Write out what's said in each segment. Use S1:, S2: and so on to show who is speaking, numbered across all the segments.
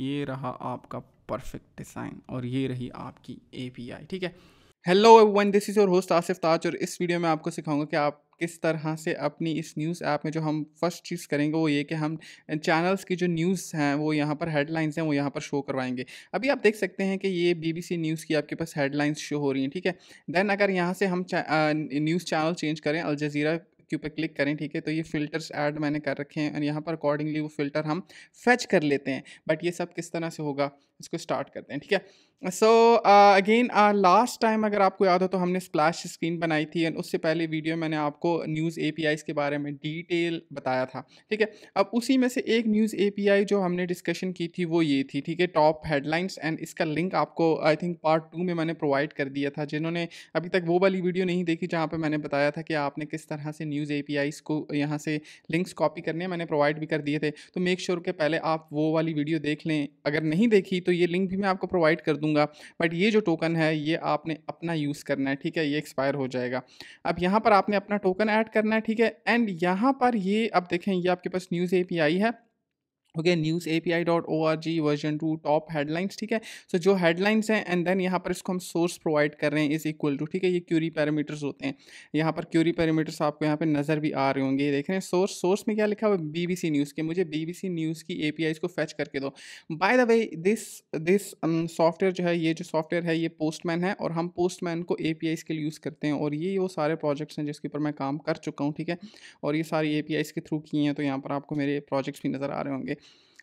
S1: ये रहा आपका परफेक्ट डिज़ाइन और ये रही आपकी एपीआई ठीक है hello one this is your host Asif Taj और इस वीडियो में आपको सिखाऊंगा कि आप किस तरह से अपनी इस न्यूज़ ऐप में जो हम फर्स्ट चीज़ करेंगे वो ये कि हम चैनल्स की जो न्यूज़ हैं वो यहाँ पर हेडलाइंस हैं वो यहाँ पर शो करवाएंगे अभी आप देख सकते हैं कि ये बीबीसी न्यूज़ की आपके पास हेडलाइंस शो हो रही हैं ठीक है देन अगर यहाँ से हम न्यूज़ चैनल चेंज करें अलज़ीरा के ऊपर क्लिक करें ठीक है तो ये फ़िल्टर्स ऐड मैंने कर रखे हैं और यहाँ पर अकॉर्डिंगली वो फ़िल्टर हम फैच कर लेते हैं बट ये सब किस तरह से होगा इसको स्टार्ट करते हैं ठीक है सो अगेन लास्ट टाइम अगर आपको याद हो तो हमने स्प्लैश स्क्रीन बनाई थी एंड उससे पहले वीडियो मैंने आपको न्यूज़ ए के बारे में डिटेल बताया था ठीक है अब उसी में से एक न्यूज़ ए जो हमने डिस्कशन की थी वो ये थी ठीक है टॉप हेडलाइंस एंड इसका लिंक आपको आई थिंक पार्ट टू में मैंने प्रोवाइड कर दिया था जिन्होंने अभी तक वो वाली वीडियो नहीं देखी जहाँ पर मैंने बताया था कि आपने किस तरह से न्यूज़ ए को यहाँ से लिंक्स कॉपी करने मैंने प्रोवाइड भी कर दिए थे तो मेक श्योर sure के पहले आप वो वाली वीडियो देख लें अगर नहीं देखी तो तो ये लिंक भी मैं आपको प्रोवाइड कर दूंगा बट ये जो टोकन है ये आपने अपना यूज़ करना है ठीक है ये एक्सपायर हो जाएगा अब यहाँ पर आपने अपना टोकन ऐड करना है ठीक है एंड यहाँ पर ये अब देखें ये आपके पास न्यूज़ ए है okay news A P I dot O R G version two top headlines ठीक है सो जो हेडलाइंस हैं एंड देन यहाँ पर इसको हम सोर्स प्रोवाइड कर रहे हैं इज़ इक्वल टू ठीक है ये क्यूरी पैरामीटर्स होते हैं यहाँ पर क्यूरी पैरामीटर्स आपको यहाँ पर नज़र भी आ रहे होंगे देख रहे हैं सोर्स सोर्स में क्या लिखा हुआ है बी बी सी न्यूज़ के मुझे बी बी सी न्यूज़ की ए पी आई को फैच करके दो by the way this this software जो है ये जो सॉफ्टवेयर है ये पोस्टमैन है और हम पोस्टमैन को ए पी आईज़ के लिए यूज़ करते हैं और ये वो सारे प्रोजेक्ट्स हैं जिसके ऊपर मैं काम कर चुका हूँ ठीक है और ये सारी ए पी आईज़ के थ्रू किए हैं तो यहाँ पर आपको मेरे प्रोजेक्ट्स भी नज़र आ रहे होंगे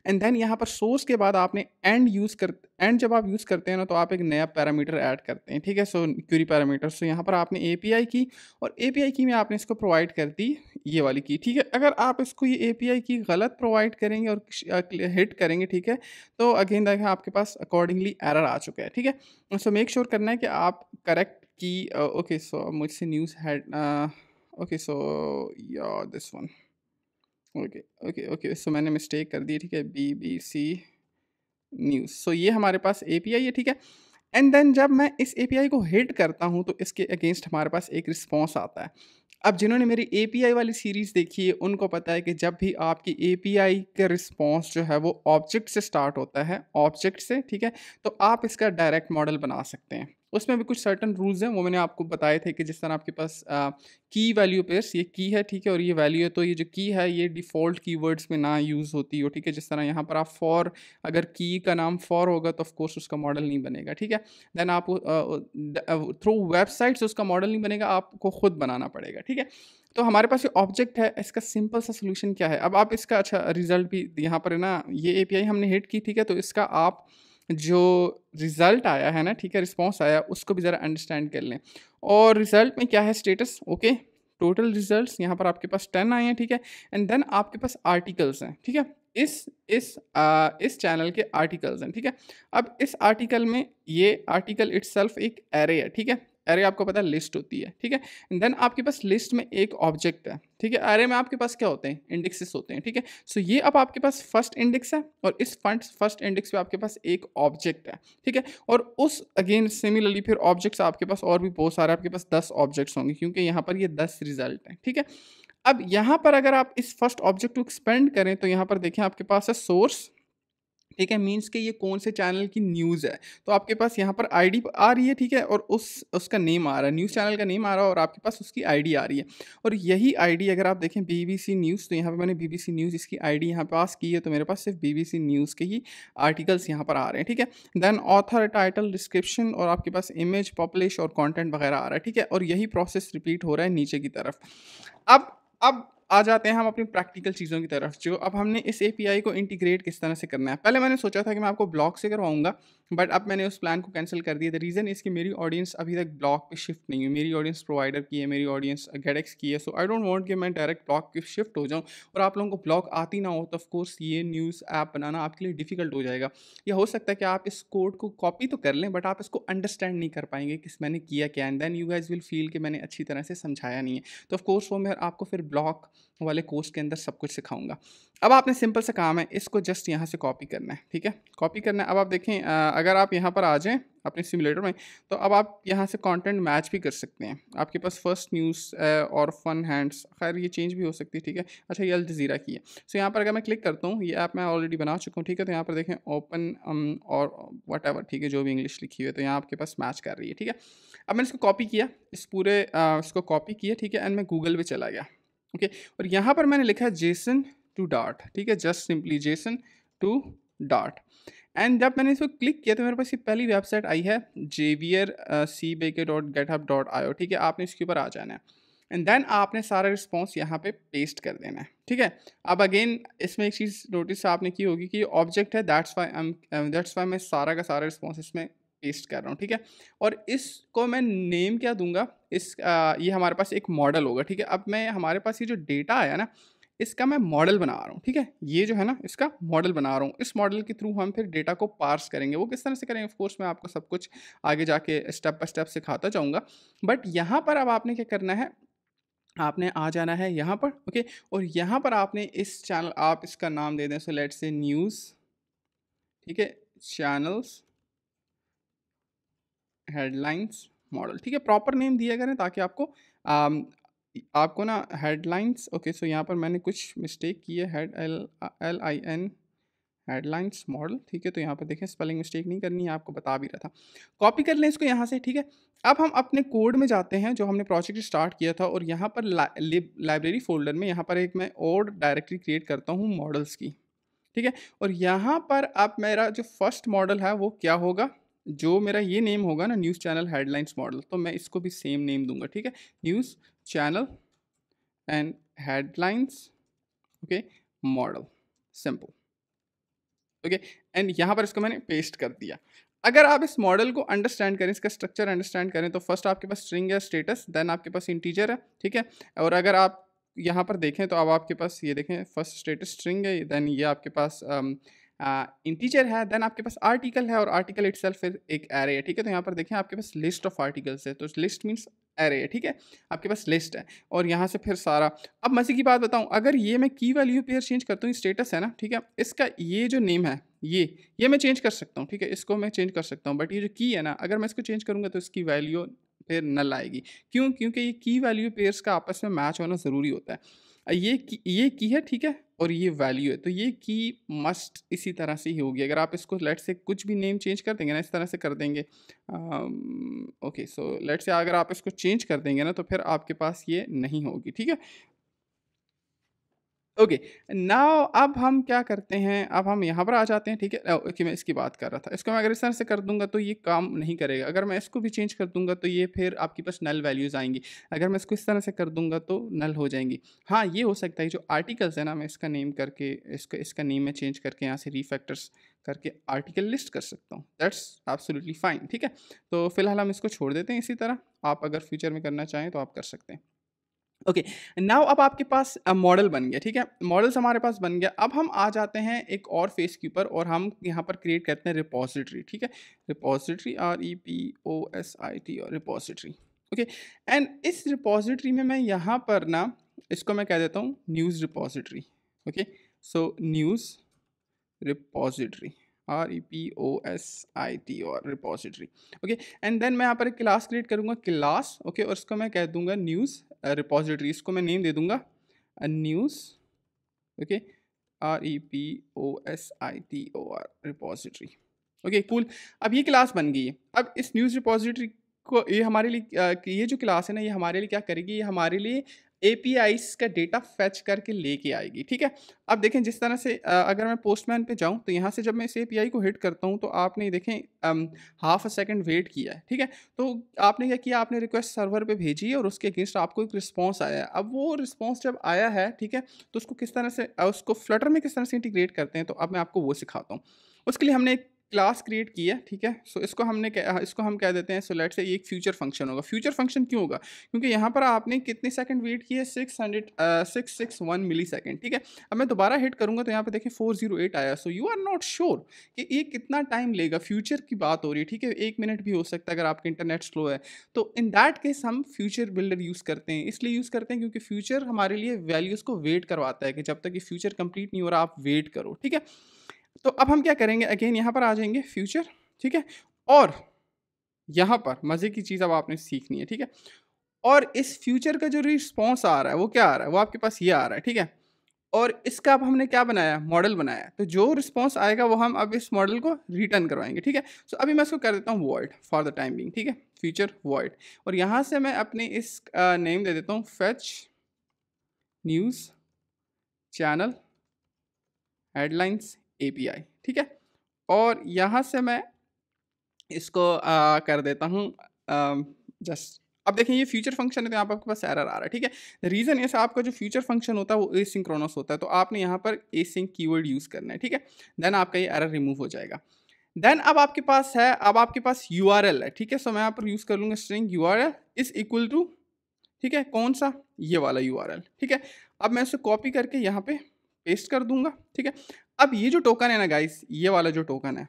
S1: एंड देन यहाँ पर सोर्स के बाद आपने एंड यूज़ कर एंड जब आप यूज़ करते हैं ना तो आप एक नया पैरामीटर ऐड करते हैं ठीक है सो क्यूरी पैरामीटर सो यहाँ पर आपने ए की और ए की में आपने इसको प्रोवाइड कर दी ये वाली की ठीक है अगर आप इसको ये ए की गलत प्रोवाइड करेंगे और हिट करेंगे ठीक है तो अगेन देखें आपके पास अकॉर्डिंगली एरर आ चुका है ठीक है सो मेक श्योर करना है कि आप करेक्ट की ओके सो मुझसे न्यूज़ हैड ओके सो या this one okay okay okay so मैंने मिस्टेक कर दी ठीक है B B C news so ये हमारे पास ए पी आई है ठीक है एंड देन जब मैं इस ए पी आई को हिट करता हूँ तो इसके अगेंस्ट हमारे पास एक रिस्पॉन्स आता है अब जिन्होंने मेरी ए पी आई वाली सीरीज़ देखी है उनको पता है कि जब भी आपकी ए पी आई का रिस्पॉन्स जो है वो ऑब्जेक्ट से स्टार्ट होता है ऑब्जेक्ट से ठीक है तो आप इसका डायरेक्ट मॉडल बना सकते हैं उसमें भी कुछ सर्टन रूल्स हैं वो मैंने आपको बताए थे कि जिस तरह आपके पास की वैल्यू पेयर्स ये की है ठीक है और ये वैल्यू है तो ये जो की है ये डिफ़ॉल्ट कीवर्ड्स में ना यूज़ होती हो ठीक है जिस तरह यहाँ पर आप फॉर अगर की का नाम फॉर होगा तो ऑफकोर्स उसका मॉडल नहीं बनेगा ठीक है देन आप थ्रू वेबसाइट्स उसका मॉडल नहीं बनेगा आपको खुद बनाना पड़ेगा ठीक है तो हमारे पास ये ऑब्जेक्ट है इसका सिंपल सा सोल्यूशन क्या है अब आप इसका अच्छा रिजल्ट भी यहाँ पर है ना ये ए हमने हिट की ठीक है तो इसका आप जो रिज़ल्ट आया है ना ठीक है रिस्पॉन्स आया उसको भी ज़रा अंडरस्टैंड कर लें और रिज़ल्ट में क्या है स्टेटस ओके टोटल रिजल्ट्स यहाँ पर आपके पास टेन आए हैं ठीक है एंड देन आपके पास आर्टिकल्स हैं ठीक है इस इस आ, इस चैनल के आर्टिकल्स हैं ठीक है अब इस आर्टिकल में ये आर्टिकल इट्सल्फ एक एरे है ठीक है एरे आपको पता है लिस्ट होती है ठीक है देन आपके पास लिस्ट में एक ऑब्जेक्ट है ठीक है एरे में आपके पास क्या होते हैं इंडेक्सेस होते हैं ठीक है सो ये अब आपके पास फर्स्ट इंडेक्स है और इस फंड फर्स्ट इंडेक्स पे आपके पास एक ऑब्जेक्ट है ठीक है और उस अगेन सिमिलरली फिर ऑब्जेक्ट्स आपके पास और भी बहुत सारे आपके पास दस ऑब्जेक्ट्स होंगे क्योंकि यहाँ पर ये दस रिजल्ट हैं ठीक है अब यहाँ पर अगर आप इस फर्स्ट ऑब्जेक्ट को एक्सपेंड करें तो यहाँ पर देखें आपके पास है सोर्स ठीक है मीन्स के ये कौन से चैनल की न्यूज़ है तो आपके पास यहाँ पर आईडी आ रही है ठीक है और उस उसका नेम आ रहा है न्यूज़ चैनल का नेम आ रहा है और आपके पास उसकी आईडी आ रही है और यही आईडी अगर आप देखें बीबीसी न्यूज़ तो यहाँ पे मैंने बीबीसी न्यूज़ इसकी आईडी यहाँ पास की है तो मेरे पास सिर्फ बी न्यूज़ के ही आर्टिकल्स यहाँ पर आ रहे हैं ठीक है देन ऑथर टाइटल डिस्क्रिप्शन और आपके पास इमेज पॉपुलेश और कॉन्टेंट वगैरह आ रहा है ठीक है और यही प्रोसेस रिपीट हो रहा है नीचे की तरफ अब अब आ जाते हैं हम अपनी प्रैक्टिकल चीज़ों की तरफ जो अब हमने इस ए को इंटीग्रेट किस तरह से करना है पहले मैंने सोचा था कि मैं आपको ब्लॉक से करवाऊँगा बट अब मैंने उस प्लान को कैंसिल कर दिया द रीज़न इज़ कि मेरी ऑडियंस अभी तक ब्लॉक पे शिफ्ट नहीं हुई मेरी ऑडियंस प्रोवाइडर की है मेरी ऑडियंस गेडेक्स की है सो आई डोंट वांट कि मैं डायरेक्ट ब्लॉक पे शिफ्ट हो जाऊँ और आप लोगों को ब्लॉक आती ना हो तो ऑफकोर्स ये न्यूज़ ऐप बनाना आपके लिए डिफिकल्ट हो जाएगा या हो सकता है कि आप इस कोड को कॉपी तो कर लें बट आप इसको अंडरस्टैंड नहीं कर पाएंगे किस मैंने किया क्या and then you guys will feel कि मैंने अच्छी तरह से समझाया नहीं है तो ऑफकोर्स वो मैं आपको फिर ब्लॉक वाले कोर्स के अंदर सब कुछ सिखाऊंगा अब आपने सिंपल सा काम है इसको जस्ट यहाँ से कॉपी करना है ठीक है कॉपी करना है अब आप देखें अगर आप यहाँ पर आ जाएँ अपने सिमुलेटर में तो अब आप यहाँ से कंटेंट मैच भी कर सकते हैं आपके पास फर्स्ट न्यूज़ और फन हैंड्स खैर ये चेंज भी हो सकती है ठीक है अच्छा ये अलजीरा की है सो यहाँ पर अगर मैं क्लिक करता हूँ ये ऐप मैं ऑलरेडी बना चुका हूँ ठीक है तो यहाँ पर देखें ओपन और वट ठीक है जो भी इंग्लिश लिखी हुई है तो यहाँ आपके पास मैच कर रही है ठीक है अब मैंने इसको कॉपी किया इस पूरे इसको कॉपी किया ठीक है एंड मैं गूगल पर चला गया ओके और यहाँ पर मैंने लिखा है जेसन टू डार्ट ठीक है just simply JSON to Dart and जब मैंने इसको क्लिक किया तो मेरे पास ये पहली वेबसाइट आई है Xavier C B K dot GitHub dot I ठीक है आपने इसके ऊपर आ जाना है एंड देन आपने सारा रिस्पॉन्स यहाँ पे पेस्ट कर देना है ठीक है अब अगेन इसमें एक चीज़ नोटिस आपने की होगी कि ऑब्जेक्ट है दैट्स वाई दैट्स वाई मैं सारा का सारा रिस्पॉन्स इसमें पेस्ट कर रहा हूँ ठीक है और इसको मैं नेम क्या दूंगा इस आ, ये हमारे पास एक मॉडल होगा ठीक है अब मैं हमारे पास ये जो डेटा आया ना इसका मैं मॉडल बना रहा हूँ ठीक है ये जो है ना इसका मॉडल बना रहा हूँ इस मॉडल के थ्रू हम फिर डेटा को पार्स करेंगे वो किस तरह से करेंगे ऑफकोर्स मैं आपको सब कुछ आगे जाके स्टेप बाय स्टेप सिखाता जाऊँगा बट यहाँ पर अब आपने क्या करना है आपने आ जाना है यहाँ पर ओके और यहाँ पर आपने इस चैनल आप इसका नाम दे दें सो लेट से न्यूज़ ठीक है चैनल्स हेडलाइंस मॉडल ठीक है प्रॉपर नेम दिया करें ताकि आपको um, आपको ना हेडलाइंस ओके सो यहाँ पर मैंने कुछ मिस्टेक की है head L L I N headlines model ठीक है तो यहाँ पर देखें स्पेलिंग मिस्टेक नहीं करनी है आपको बता भी रहा था कॉपी कर लें इसको यहाँ से ठीक है अब हम अपने कोड में जाते हैं जो हमने प्रोजेक्ट स्टार्ट किया था और यहाँ पर लाइब्रेरी फोल्डर में यहाँ पर एक मैं और डायरेक्टरी क्रिएट करता हूँ मॉडल्स की ठीक है और यहाँ पर अब मेरा जो फर्स्ट मॉडल है वो क्या होगा जो मेरा ये नेम होगा ना न्यूज़ चैनल हेडलाइंस मॉडल तो मैं इसको भी सेम नेम दूंगा ठीक है news channel and headlines okay model simple okay okay, and यहाँ पर इसको मैंने पेस्ट कर दिया अगर आप इस मॉडल को अंडरस्टैंड करें इसका स्ट्रक्चर अंडरस्टैंड करें तो फर्स्ट आपके पास स्ट्रिंग है स्टेटस देन आपके पास इंटीजर है ठीक है और अगर आप यहाँ पर देखें तो अब आपके पास ये देखें फर्स्ट स्टेटस स्ट्रिंग है देन ये आपके पास इंटीजर um, uh, है देन आपके पास आर्टिकल है और आर्टिकल इट सेल्फ एक एरे है ठीक है तो यहाँ पर देखें आपके पास लिस्ट ऑफ आर्टिकल्स है तो लिस्ट मीन्स है ठीक है आपके पास लिस्ट है और यहाँ से फिर सारा अब मजे की बात बताऊँ अगर ये मैं की वैल्यू पेयर चेंज करता हूँ स्टेटस है ना ठीक है इसका ये जो नेम है ये ये मैं चेंज कर सकता हूँ ठीक है इसको मैं चेंज कर सकता हूँ बट ये जो की है ना अगर मैं इसको चेंज करूँगा तो इसकी वैल्यू पेयर नल आएगी क्यों क्योंकि ये की वैल्यू पेयर्स का आपस में मैच होना ज़रूरी होता है ये की, ये की है ठीक है और ये वैल्यू है तो ये की मस्ट इसी तरह से ही होगी अगर आप इसको लेट से कुछ भी नेम चेंज कर देंगे ना इस तरह से कर देंगे ओके सो लेट से अगर आप इसको चेंज कर देंगे ना तो फिर आपके पास ये नहीं होगी ठीक है ओके नाव अब हम क्या करते हैं अब हम यहाँ पर आ जाते हैं ठीक है ओके मैं इसकी बात कर रहा था इसको मैं अगर इस तरह से कर दूंगा तो ये काम नहीं करेगा अगर मैं इसको भी चेंज कर दूंगा तो ये फिर आपके पास नल वैल्यूज़ आएंगी अगर मैं इसको इस तरह से कर दूंगा तो नल हो जाएंगी हाँ ये हो सकता है जो आर्टिकल्स है ना मैं इसका नेम करके इसका इसका नेम मैं चेंज करके यहाँ से रीफैक्टर्स करके आर्टिकल लिस्ट कर सकता हूँ दैट्स एब्सोल्युटली फ़ाइन ठीक है तो फिलहाल हम इसको छोड़ देते हैं इसी तरह आप अगर फ्यूचर में करना चाहें तो आप कर सकते हैं ओके okay, नाउ अब आपके पास मॉडल बन गया ठीक है मॉडल्स हमारे पास बन गया अब हम आ जाते हैं एक और फेस के ऊपर और हम यहाँ पर क्रिएट करते हैं रिपोजिटरी ठीक है repository R E e P O S I T और रिपोजिटरी ओके एंड इस रिपोजिटरी में मैं यहाँ पर ना इसको मैं कह देता हूँ news repository okay so news repository R E e P O S I T और रिपोजिटरी ओके एंड देन मैं यहाँ पर क्लास क्रिएट करूँगा क्लास ओके और इसको मैं कह दूँगा न्यूज़ रिपोजिटरी इसको मैं नेम दे दूँगा news okay R E P O S I T O R repository okay cool अब ये क्लास बन गई है अब इस न्यूज़ रिपोजिटरी को ये हमारे लिए ये जो क्लास है ना ये हमारे लिए क्या करेगी ये हमारे लिए ए का डेटा फैच करके लेके आएगी ठीक है अब देखें जिस तरह से अगर मैं पोस्टमैन पे जाऊं तो यहाँ से जब मैं इस ए को हिट करता हूँ तो आपने देखें हाफ अ सेकेंड वेट किया है ठीक है तो आपने क्या किया आपने रिक्वेस्ट सर्वर पे भेजी है और उसके अगेंस्ट आपको एक रिस्पॉन्स आया है अब वो रिस्पॉन्स जब आया है ठीक है तो उसको किस तरह से उसको फ्लटर में किस तरह से इंटीग्रेट करते हैं तो अब मैं आपको वो सिखाता हूँ उसके लिए हमने एक क्लास क्रिएट की है ठीक है सो so, इसको हमने हाँ, इसको हम कह देते हैं सो लेट से ये एक फ्यूचर फंक्शन होगा फ्यूचर फंक्शन क्यों होगा क्योंकि यहाँ पर आपने कितने सेकंड वेट किए six hundred six six one millisecond ठीक है अब मैं दोबारा हिट करूँगा तो यहाँ पे देखें फोर जीरो एट आया so you are not sure कि ये कितना टाइम लेगा फ्यूचर की बात हो रही है ठीक है एक मिनट भी हो सकता है अगर आपका इंटरनेट स्लो है तो इन दैट केस हम फ्यूचर बिल्डर यूज़ करते हैं इसलिए यूज़ करते हैं क्योंकि फ्यूचर हमारे लिए वैल्यूज़ को वेट करवाता है कि जब तक ये फ्यूचर कम्प्लीट नहीं हो रहा आप वेट करो ठीक है तो अब हम क्या करेंगे अगेन यहाँ पर आ जाएंगे फ्यूचर ठीक है और यहाँ पर मज़े की चीज़ अब आपने सीखनी है ठीक है और इस फ्यूचर का जो रिस्पॉन्स आ रहा है वो क्या आ रहा है वो आपके पास ये आ रहा है ठीक है और इसका अब हमने क्या बनाया मॉडल बनाया तो जो रिस्पॉन्स आएगा वो हम अब इस मॉडल को रिटर्न करवाएंगे ठीक है सो so, अभी मैं इसको कर देता हूँ void for the time being ठीक है फ्यूचर वॉइड और यहाँ से मैं अपने इस नेम दे देता हूँ fetch news channel headlines API ठीक है और यहाँ से मैं इसको आ, कर देता हूँ जस्ट अब देखें ये फ्यूचर फंक्शन है तो यहाँ पर आपके पास एरर आ रहा है ठीक है रीज़न ये आपका जो फ्यूचर फंक्शन होता है वो ए सिंक्रोनस होता है तो आपने यहाँ पर ए की कीवर्ड यूज़ करना है ठीक है देन आपका ये एरर रिमूव हो जाएगा देन अब आपके पास है अब आपके पास यू है ठीक है सो मैं यहाँ पर यूज़ कर लूँगा string U R is equal to ठीक है कौन सा ये वाला यू ठीक है अब मैं इसे कॉपी करके यहाँ पे पेस्ट कर दूंगा ठीक है अब ये जो टोकन है ना गाइस ये वाला जो टोकन है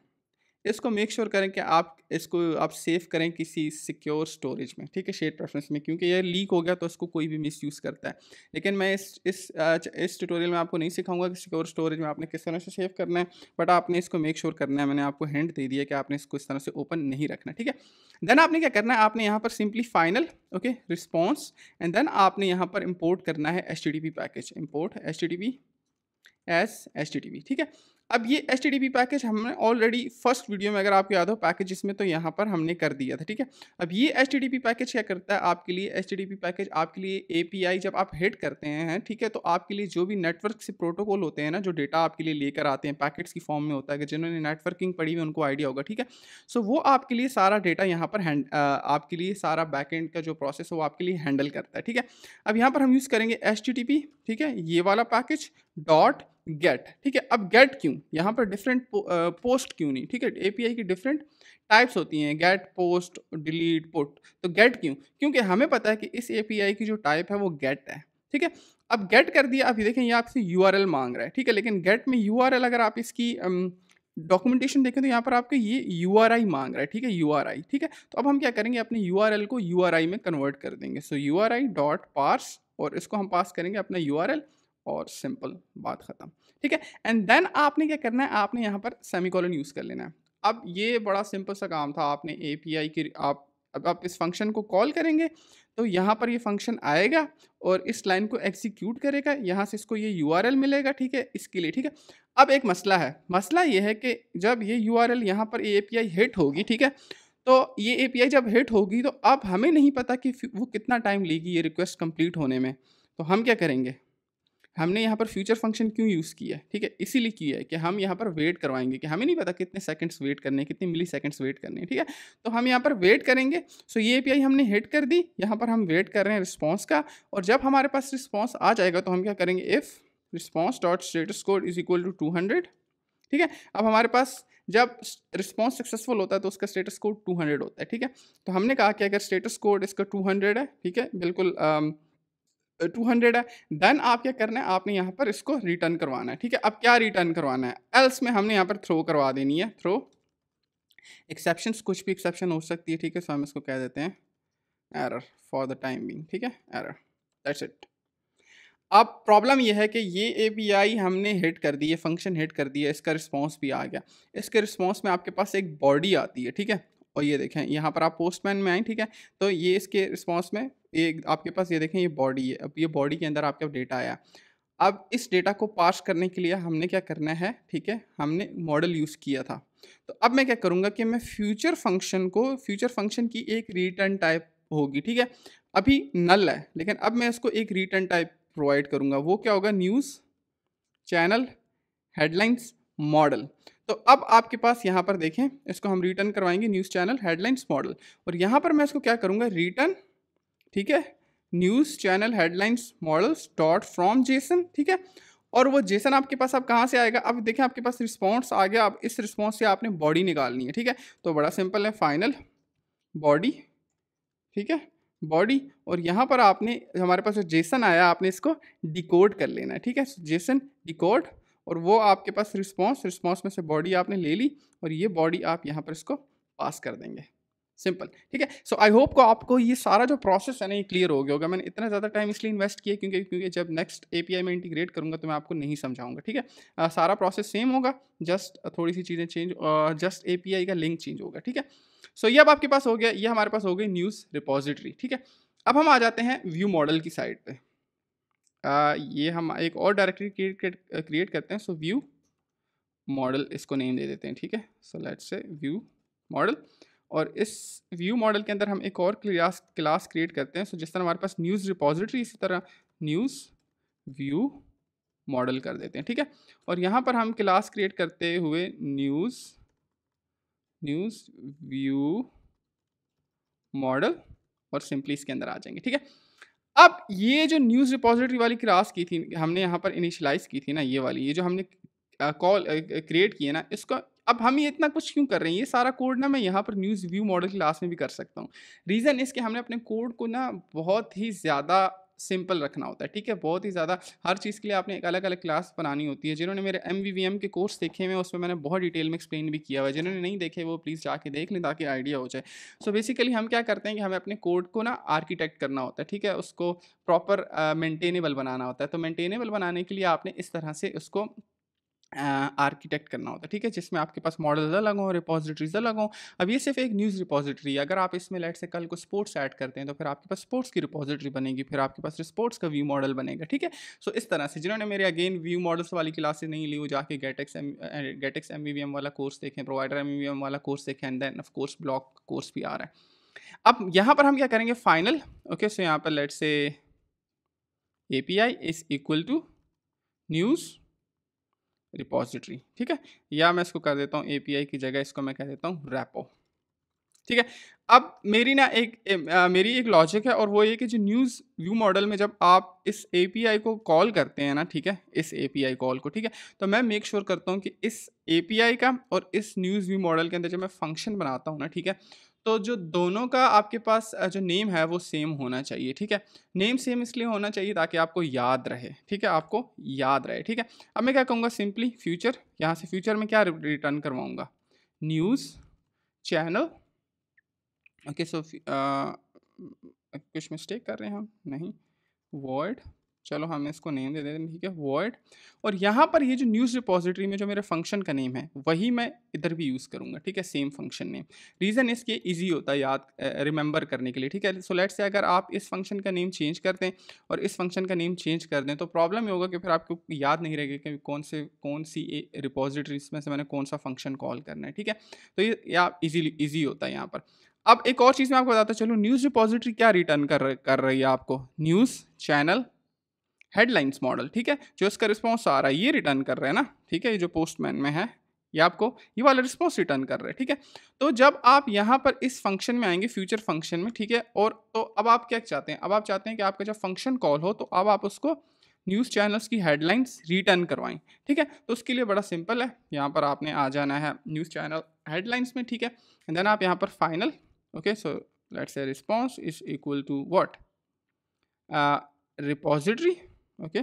S1: इसको मेक श्योर sure करें कि आप इसको आप सेव करें किसी सिक्योर स्टोरेज में ठीक है शेयर प्रेफरेंस में क्योंकि ये लीक हो गया तो इसको कोई भी मिस यूज़ करता है लेकिन मैं इस इस इस ट्यूटोरियल में आपको नहीं सिखाऊंगा कि सिक्योर स्टोरेज में आपने किस तरह से सेव करना है बट आपने इसको मेक श्योर sure करना है मैंने आपको हैंड दे दिया कि आपने इसको इस तरह से ओपन नहीं रखना ठीक है देन आपने क्या करना है आपने यहाँ पर simply final okay response and then आपने यहाँ पर इम्पोर्ट करना है H package import H S S T T V ठीक है अब ये एच पैकेज हमने ऑलरेडी फर्स्ट वीडियो में अगर आपको याद हो पैकेजेस में तो यहाँ पर हमने कर दिया था ठीक है अब ये एच पैकेज क्या करता है आपके लिए एच पैकेज आपके लिए ए जब आप हिट करते हैं ठीक है तो आपके लिए जो भी नेटवर्क से प्रोटोकॉल होते हैं ना जो डेटा आपके लिए लेकर आते हैं पैकेट्स की फॉर्म में होता है जिन्होंने नेटवर्किंग पढ़ी हुई उनको आइडिया होगा ठीक है सो वो आपके लिए सारा डेटा यहाँ पर हैंड आपके लिए सारा बैकेंड का जो प्रोसेस है वो आपके लिए हैंडल करता है ठीक है अब यहाँ पर हम यूज़ करेंगे एच ठीक है ये वाला पैकेज डॉट गेट ठीक है अब गेट क्यों यहाँ पर डिफरेंट पोस्ट क्यों नहीं ठीक है एपीआई की डिफरेंट टाइप्स होती हैं गेट पोस्ट डिलीट पुट तो गेट क्यों क्योंकि हमें पता है कि इस एपीआई की जो टाइप है वो गेट है ठीक है अब गेट कर दिया आप ये देखें ये आपसे यू मांग रहा है ठीक है लेकिन गेट में यू अगर आप इसकी डॉक्यूमेंटेशन देखें तो यहाँ पर आपके ये यू मांग रहा है ठीक है यू ठीक है तो अब हम क्या करेंगे अपने यू को यू में कन्वर्ट कर देंगे सो यू डॉट पार्स और इसको हम पास करेंगे अपना यू और सिंपल बात ख़त्म ठीक है एंड देन आपने क्या करना है आपने यहाँ पर सेमी कॉलन यूज़ कर लेना है अब ये बड़ा सिंपल सा काम था आपने ए पी आई की आप अब आप इस फंक्शन को कॉल करेंगे तो यहाँ पर ये फंक्शन आएगा और इस लाइन को एग्जीक्यूट करेगा यहाँ से इसको ये यू आर एल मिलेगा ठीक है इसके लिए ठीक है अब एक मसला है मसला ये है कि जब ये यू आर एल यहाँ पर ए पी आई हिट होगी ठीक है तो ये ए पी आई जब हिट होगी तो अब हमें नहीं पता कि वो कितना टाइम लेगी ये रिक्वेस्ट कंप्लीट होने में तो हम क्या करेंगे हमने यहाँ पर फ्यूचर फंक्शन क्यों यूज़ किया है ठीक है इसीलिए किया है कि हम यहाँ पर वेट करवाएंगे कि हमें नहीं पता कितने सेकंड्स वेट करने हैं कितने मिली सेकंड्स वेट करने हैं ठीक है तो हम यहाँ पर वेट करेंगे सो ये ए हमने हिट कर दी यहाँ पर हम वेट कर रहे हैं रिस्पॉन्स का और जब हमारे पास रिस्पॉन्स आ जाएगा तो हम क्या करेंगे if response dot status code is equal to two hundred ठीक है अब हमारे पास जब रिस्पॉन्स सक्सेसफुल होता है तो उसका स्टेटस कोड हंड्रेड होता है ठीक है तो हमने कहा कि अगर स्टेटस कोड इसका हंड्रेड है ठीक है बिल्कुल टू हंड्रेड है देन आप क्या करना है आपने यहाँ पर इसको रिटर्न करवाना है ठीक है अब क्या रिटर्न करवाना है एल्स में हमने यहाँ पर थ्रो करवा देनी है थ्रो एक्सेप्शन कुछ भी एक्सेप्शन हो सकती है ठीक है सो हम इसको कह देते हैं error for the time being ठीक है एरर दैट्स इट अब प्रॉब्लम यह है कि ये ए हमने हिट कर दी है फंक्शन हिट कर दिया इसका रिस्पॉन्स भी आ गया इसके रिस्पॉन्स में आपके पास एक बॉडी आती है ठीक है और ये देखें यहाँ पर आप पोस्टमैन में आए ठीक है तो ये इसके रिस्पॉन्स में ये आपके पास ये देखें ये बॉडी है अब ये बॉडी के अंदर आपके डेटा आया अब इस डेटा को पास करने के लिए हमने क्या करना है ठीक है हमने मॉडल यूज़ किया था तो अब मैं क्या करूँगा कि मैं फ्यूचर फंक्शन को फ्यूचर फंक्शन की एक रिटर्न टाइप होगी ठीक है अभी नल है लेकिन अब मैं इसको एक रिटर्न टाइप प्रोवाइड करूँगा वो क्या होगा न्यूज़ चैनल हेडलाइंस मॉडल तो अब आपके पास यहाँ पर देखें इसको हम रिटर्न करवाएंगे न्यूज़ चैनल हेडलाइंस मॉडल और यहाँ पर मैं इसको क्या करूँगा रिटर्न ठीक है news channel headlines models dot from JSON ठीक है और वो जेसन आपके पास अब कहाँ से आएगा अब देखें आपके पास रिस्पॉन्स आ गया अब इस रिस्पॉन्स से आपने बॉडी निकालनी है ठीक है तो बड़ा सिंपल है फाइनल बॉडी ठीक है बॉडी और यहाँ पर आपने हमारे पास जो जेसन आया आपने इसको डिकोड कर लेना है ठीक है जेसन डिकोड और वो आपके पास रिस्पॉन्स रिस्पॉन्स में से बॉडी आपने ले ली और ये बॉडी आप यहाँ पर इसको पास कर देंगे सिंपल ठीक है सो आई होप को आपको ये सारा जो प्रोसेस है ना ये क्लियर हो गया होगा मैंने इतना ज़्यादा टाइम इसलिए इन्वेस्ट किया क्योंकि क्योंकि जब नेक्स्ट एपीआई में इंटीग्रेट करूँगा तो मैं आपको नहीं समझाऊंगा ठीक है सारा प्रोसेस सेम होगा जस्ट थोड़ी सी चीज़ें चेंज जस्ट ए का लिंक चेंज होगा ठीक है सो so, ये अब आपके पास हो गया ये हमारे पास हो गई न्यूज़ रिपोजिटरी ठीक है अब हम आ जाते हैं व्यू मॉडल की साइड पर आ, ये हम एक और डायरेक्टरी क्रिएट करते हैं सो व्यू मॉडल इसको नेम दे देते हैं ठीक है so let's say view model और इस व्यू मॉडल के अंदर हम एक और क्लास क्लास क्रिएट करते हैं सो जिस तरह हमारे पास न्यूज़ रिपोजिटरी इसी तरह न्यूज़ व्यू मॉडल कर देते हैं ठीक है और यहाँ पर हम क्लास क्रिएट करते हुए न्यूज़ न्यूज़ व्यू मॉडल और सिंपली इसके अंदर आ जाएंगे ठीक है अब ये जो न्यूज़ रिपोजिटरी वाली क्लास की थी हमने यहाँ पर इनिशलाइज की थी ना ये वाली ये जो हमने कॉल क्रिएट किए ना इसका अब हम ये इतना कुछ क्यों कर रहे हैं ये सारा कोड ना मैं यहाँ पर न्यूज़ व्यू मॉडल क्लास में भी कर सकता हूँ रीज़न इसके हमने अपने कोड को ना बहुत ही ज़्यादा सिंपल रखना होता है ठीक है बहुत ही ज़्यादा हर चीज़ के लिए आपने एक अलग अलग क्लास बनानी होती है जिन्होंने मेरे एम के कोर्स देखे हुए उसमें मैंने बहुत डिटेल में एक्सप्लेन भी किया हुआ है जिन्होंने नहीं देखे वो प्लीज़ जाके देख लें ताकि आइडिया हो जाए सो बेसिकली हम क्या करते हैं कि हमें अपने कोड को ना आर्किटेक्ट करना होता है ठीक है उसको प्रॉपर मेंटेनेबल बनाना होता है तो मेंटेनेबल बनाने के लिए आपने इस तरह से उसको आर्किटेक्ट करना होता है ठीक है जिसमें आपके पास मॉडल्स अलग हों रिपोजिटरीज अलग हों अब ये सिर्फ एक न्यूज़ रिपोजिटरी है अगर आप इसमें लेट से कल को स्पोर्ट्स ऐड करते हैं तो फिर आपके पास स्पोर्ट्स की रिपोजिटरी बनेगी फिर आपके पास स्पोर्ट्स का व्यू मॉडल बनेगा ठीक है सो इस तरह से जिन्होंने मेरे अगेन व्यू मॉडल्स वाली क्लासेस नहीं ली वो जाके GetX M GetX M V M वाला कोर्स देखें प्रोवाइडर एम वी एम वाला कोर्स देखें and then of course block course भी आ रहा है अब यहाँ पर हम क्या करेंगे फाइनल ओके सो यहाँ पर let say A P I is equal to news repository ठीक है या मैं इसको कर देता हूँ ए की जगह इसको मैं कह देता हूँ रैपो ठीक है अब मेरी ना एक ए, आ, मेरी एक लॉजिक है और वो ये कि जो न्यूज़ व्यू मॉडल में जब आप इस एपीआई को कॉल करते हैं ना ठीक है इस एपीआई कॉल को ठीक है तो मैं मेक श्योर sure करता हूँ कि इस एपीआई का और इस न्यूज़ व्यू मॉडल के अंदर जब मैं फंक्शन बनाता हूँ ना ठीक है तो जो दोनों का आपके पास जो नेम है वो सेम होना चाहिए ठीक है नेम सेम इसलिए होना चाहिए ताकि आपको याद रहे ठीक है आपको याद रहे ठीक है अब मैं क्या कहूँगा सिंपली फ्यूचर यहाँ से फ्यूचर में क्या रिटर्न करवाऊँगा न्यूज़ चैनल ओके सो कुछ मिस्टेक कर रहे हैं हम नहीं वर्ड चलो हम इसको नेम दे देते हैं ठीक है वर्ड और यहाँ पर ये जो न्यूज़ रिपोजिटरी में जो मेरे फंक्शन का नेम है वही मैं इधर भी यूज़ करूँगा ठीक है सेम फंक्शन नेम रीज़न इसके ईजी होता है याद रिमेंबर करने के लिए ठीक है सो लेट से अगर आप इस फंक्शन का नेम चेंज कर दें और इस फंक्शन का नेम चेंज कर दें तो प्रॉब्लम ये होगा कि फिर आपको याद नहीं रहेगा कि कौन से कौन सी रिपोजिटरी में से मैंने कौन सा फंक्शन कॉल करना है ठीक है तो ये आप ईजीली ईजी होता है यहाँ पर अब एक और चीज़ मैं आपको बताता चलो न्यूज़ रिपोजिटरी क्या रिटर्न कर कर रही है आपको न्यूज़ चैनल हेडलाइंस मॉडल ठीक है जो इसका रिस्पॉन्स आ रहा है ये रिटर्न कर रहे हैं ना ठीक है ये जो पोस्टमैन में है ये आपको ये वाला रिस्पॉन्स रिटर्न कर रहे हैं ठीक है तो जब आप यहाँ पर इस फंक्शन में आएंगे फ्यूचर फंक्शन में ठीक है और तो अब आप क्या चाहते हैं अब आप चाहते हैं कि आपका जब फंक्शन कॉल हो तो अब आप उसको न्यूज़ चैनल्स की हेडलाइंस रिटर्न करवाएं ठीक है तो उसके लिए बड़ा सिंपल है यहाँ पर आपने आ जाना है न्यूज़ चैनल हेडलाइंस में ठीक है एंड देन आप यहाँ पर final okay so let's a response is equal to what repository okay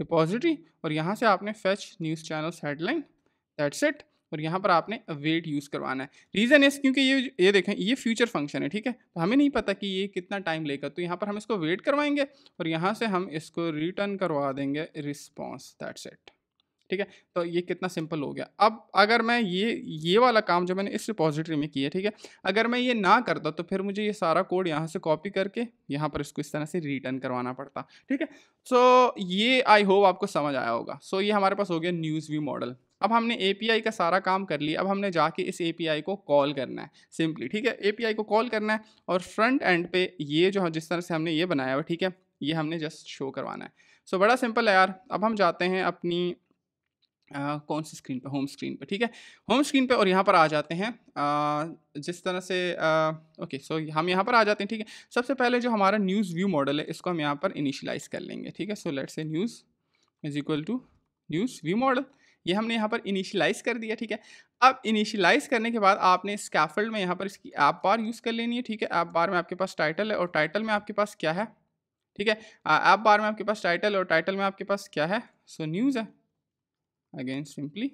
S1: repository और यहाँ से आपने fetch news channels headline that's it और यहाँ पर आपने वेट यूज़ करवाना है रीज़न इस क्योंकि ये ये देखें ये फ्यूचर फंक्शन है ठीक है तो हमें नहीं पता कि ये कितना टाइम लेगा तो यहाँ पर हम इसको वेट करवाएंगे और यहाँ से हम इसको रिटर्न करवा देंगे रिस्पॉन्स दैट्स इट ठीक है तो ये कितना सिंपल हो गया अब अगर मैं ये ये वाला काम जो मैंने इस रिपोजिटरी में किया ठीक है अगर मैं ये ना करता तो फिर मुझे ये सारा कोड यहाँ से कॉपी करके यहाँ पर इसको इस तरह से रिटर्न करवाना पड़ता ठीक है सो so, ये आई होप आपको समझ आया होगा सो so, ये हमारे पास हो गया न्यूज़ व्यू मॉडल अब हमने ए का सारा काम कर लिया अब हमने जाके इस ए को कॉल करना है सिंपली ठीक है ए को कॉल करना है और फ्रंट एंड पे ये जो जिस तरह से हमने ये बनाया हुआ ठीक है ये हमने जस्ट शो करवाना है सो so, बड़ा सिंपल है यार अब हम जाते हैं अपनी आ, कौन सी स्क्रीन पे होम स्क्रीन पे ठीक है होम स्क्रीन पे और यहाँ पर आ जाते हैं आ, जिस तरह से ओके सो हम यहाँ पर आ जाते हैं ठीक है सबसे पहले जो हमारा न्यूज़ व्यू मॉडल है इसको हम यहाँ पर इनिशलाइज कर लेंगे ठीक है so let say news is equal to news view model ये हमने यहाँ पर इनिशलाइज कर दिया ठीक है अब इनिशियलाइज़ करने के बाद आपने स्कैफल्ड में यहाँ पर इसकी ऐप बार यूज़ कर लेनी है ठीक है ऐप बार में आपके पास टाइटल है और टाइटल में आपके पास क्या है ठीक है ऐप बार में आपके पास टाइटल और टाइटल में आपके पास क्या है सो न्यूज़ है अगेन सिंपली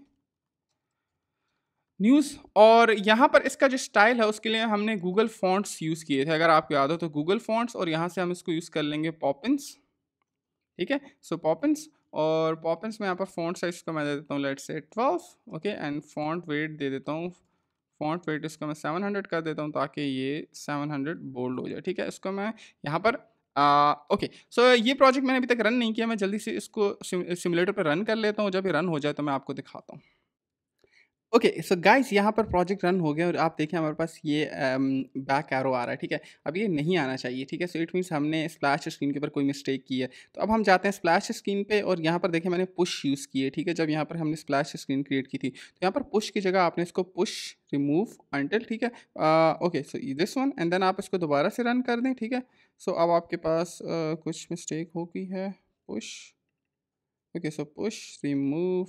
S1: न्यूज़ और यहाँ पर इसका जो स्टाइल है उसके लिए हमने गूगल फॉन्ट्स यूज़ किए थे अगर आपको याद हो तो गूगल फॉन्ट्स और यहाँ से हम इसको यूज़ कर लेंगे पॉपिंस ठीक है सो पॉपिंस और पॉपिन्स में यहाँ पर फॉन्ट साइज को मैं दे देता हूँ let say twelve okay and font weight दे देता हूँ फॉन्ट वेट इसको मैं सेवन हंड्रेड कर देता हूँ ताकि ये सेवन हंड्रेड बोल्ड हो जाए ठीक है इसको मैं यहाँ पर ओके सो ये प्रोजेक्ट मैंने अभी तक रन नहीं किया मैं जल्दी से इसको सिमुलेटर पर रन कर लेता हूँ जब ये रन हो जाए तो मैं आपको दिखाता हूँ ओके सो गाइस यहाँ पर प्रोजेक्ट रन हो गया और आप देखें हमारे पास ये बैक एरो आ रहा है ठीक है अब ये नहीं आना चाहिए ठीक है सो इट मीन्स हमने स्प्लैश स्क्रीन के ऊपर कोई मिस्टेक की है तो अब हम जाते हैं स्प्लैश स्क्रीन पे और यहाँ पर देखें मैंने पुश यूज़ की है ठीक है जब यहाँ पर हमने स्प्लैश स्क्रीन क्रिएट की थी तो यहाँ पर पुश की जगह आपने इसको पुश रिमूव अंटिल ठीक है okay so this one and then आप इसको दोबारा से रन कर दें ठीक है सो अब आपके पास uh, कुछ मिस्टेक हो गई है push okay so push remove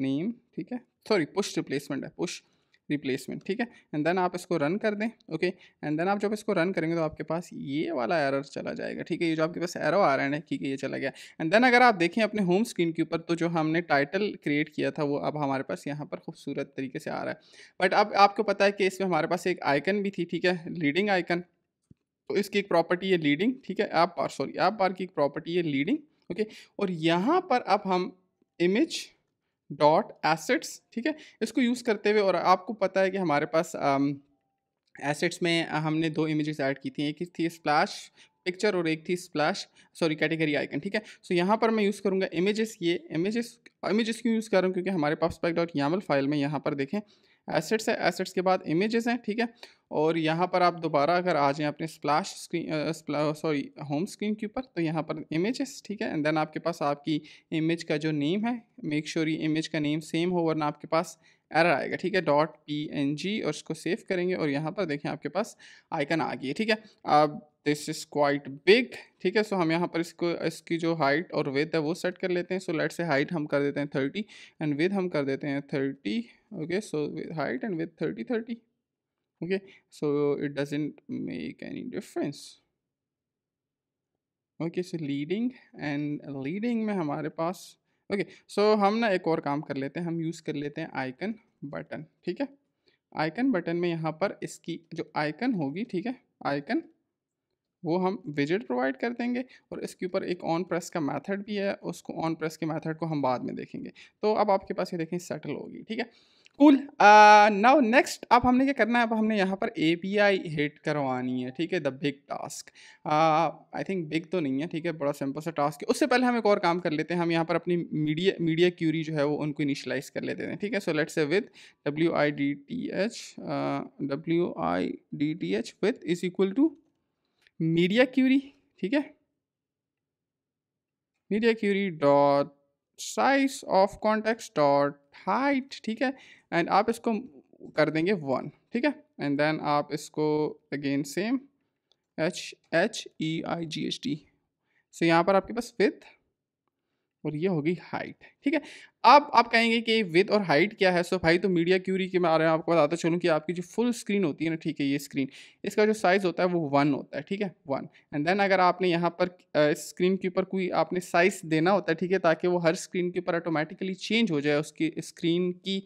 S1: name ठीक है सॉरी पुश रिप्लेसमेंट है पुश रिप्लेसमेंट ठीक है एंड देन आप इसको रन कर दें ओके एंड देन आप जब इसको रन करेंगे तो आपके पास ये वाला एरर चला जाएगा ठीक है ये जो आपके पास एरो आ रहा है ठीक है ये चला गया एंड देन अगर आप देखें अपने होम स्क्रीन के ऊपर तो जो हमने टाइटल क्रिएट किया था वो अब हमारे पास यहाँ पर खूबसूरत तरीके से आ रहा है बट अब आपको पता है कि इसमें हमारे पास एक आइकन भी थी ठीक है लीडिंग आइकन तो इसकी एक प्रॉपर्टी है लीडिंग ठीक है app bar sorry app bar की एक प्रॉपर्टी है लीडिंग ओके और यहाँ पर अब हम इमेज डॉट एसेट्स ठीक है इसको यूज़ करते हुए और आपको पता है कि हमारे पास एसेट्स में हमने दो इमेजेस ऐड की थी एक थी स्प्लैश पिक्चर और एक थी स्प्लैश सॉरी कैटेगरी आइकन ठीक है सो यहाँ पर मैं यूज़ करूँगा इमेजेस ये इमेजेस इमेजेस क्यों यूज़ कर रहा हूँ क्योंकि हमारे पास पैक डॉट यामल फाइल में यहाँ पर देखें एसेट्स है एसेट्स के बाद इमेजेस हैं ठीक है और यहाँ पर आप दोबारा अगर आ जाएँ अपने splash screen sorry home screen के ऊपर तो यहाँ पर इमेजेस ठीक है एंड देन आपके पास आपकी इमेज का जो नेम है मेक श्योर ये इमेज का नेम सेम हो वरना आपके पास एरर आएगा ठीक है डॉट पी एन जी और इसको सेव करेंगे और यहाँ पर देखें आपके पास आइकन आ गई है ठीक है अब दिस इज़ क्वाइट बिग ठीक है सो हम यहाँ पर इसको इसकी जो हाइट और वेथ है वो सेट कर लेते हैं सो लेट से हाइट हम कर देते हैं थर्टी एंड विथ हम कर देते हैं thirty okay so height and width thirty thirty okay so it doesn't make any difference okay so leading and leading में हमारे पास ओके सो हम ना एक और काम कर लेते हैं हम यूज़ कर लेते हैं आइकन बटन ठीक है आइकन बटन में यहाँ पर इसकी जो आइकन होगी ठीक है आइकन वो हम विजिट प्रोवाइड कर देंगे और इसके ऊपर एक ऑन प्रेस का मेथड भी है उसको ऑन प्रेस के मेथड को हम बाद में देखेंगे तो अब आपके पास ये देखें सेटल होगी ठीक है कूल नाउ नेक्स्ट अब हमने क्या करना है अब हमने यहाँ पर ए पी आई हिट करवानी है ठीक है the big task I think big तो नहीं है ठीक है बड़ा सिंपल सा टास्क है उससे पहले हम एक और काम कर लेते हैं हम यहाँ पर अपनी मीडिया मीडिया क्यूरी जो है वो उनको इनिशलाइज कर लेते हैं ठीक है so let's say width W I D T H W I D T H width is equal to media query ठीक है media query dot size of context dot height ठीक है एंड आप इसको कर देंगे वन ठीक है एंड देन आप इसको again same H H E I G H T so यहाँ पर आपके पास विथ और ये हो गई हाइट ठीक है अब आप कहेंगे कि विद और हाइट क्या है सो भाई तो मीडिया क्यूरी के बारे में आपको बताता चलूँ कि आपकी जो फुल स्क्रीन होती है ना ठीक है ये स्क्रीन इसका जो साइज़ होता है वो वन होता है ठीक है वन एंड देन अगर आपने यहाँ पर स्क्रीन के ऊपर कोई आपने साइज़ देना होता है ठीक है ताकि वो हर स्क्रीन के ऊपर ऑटोमेटिकली चेंज हो जाए उसकी स्क्रीन की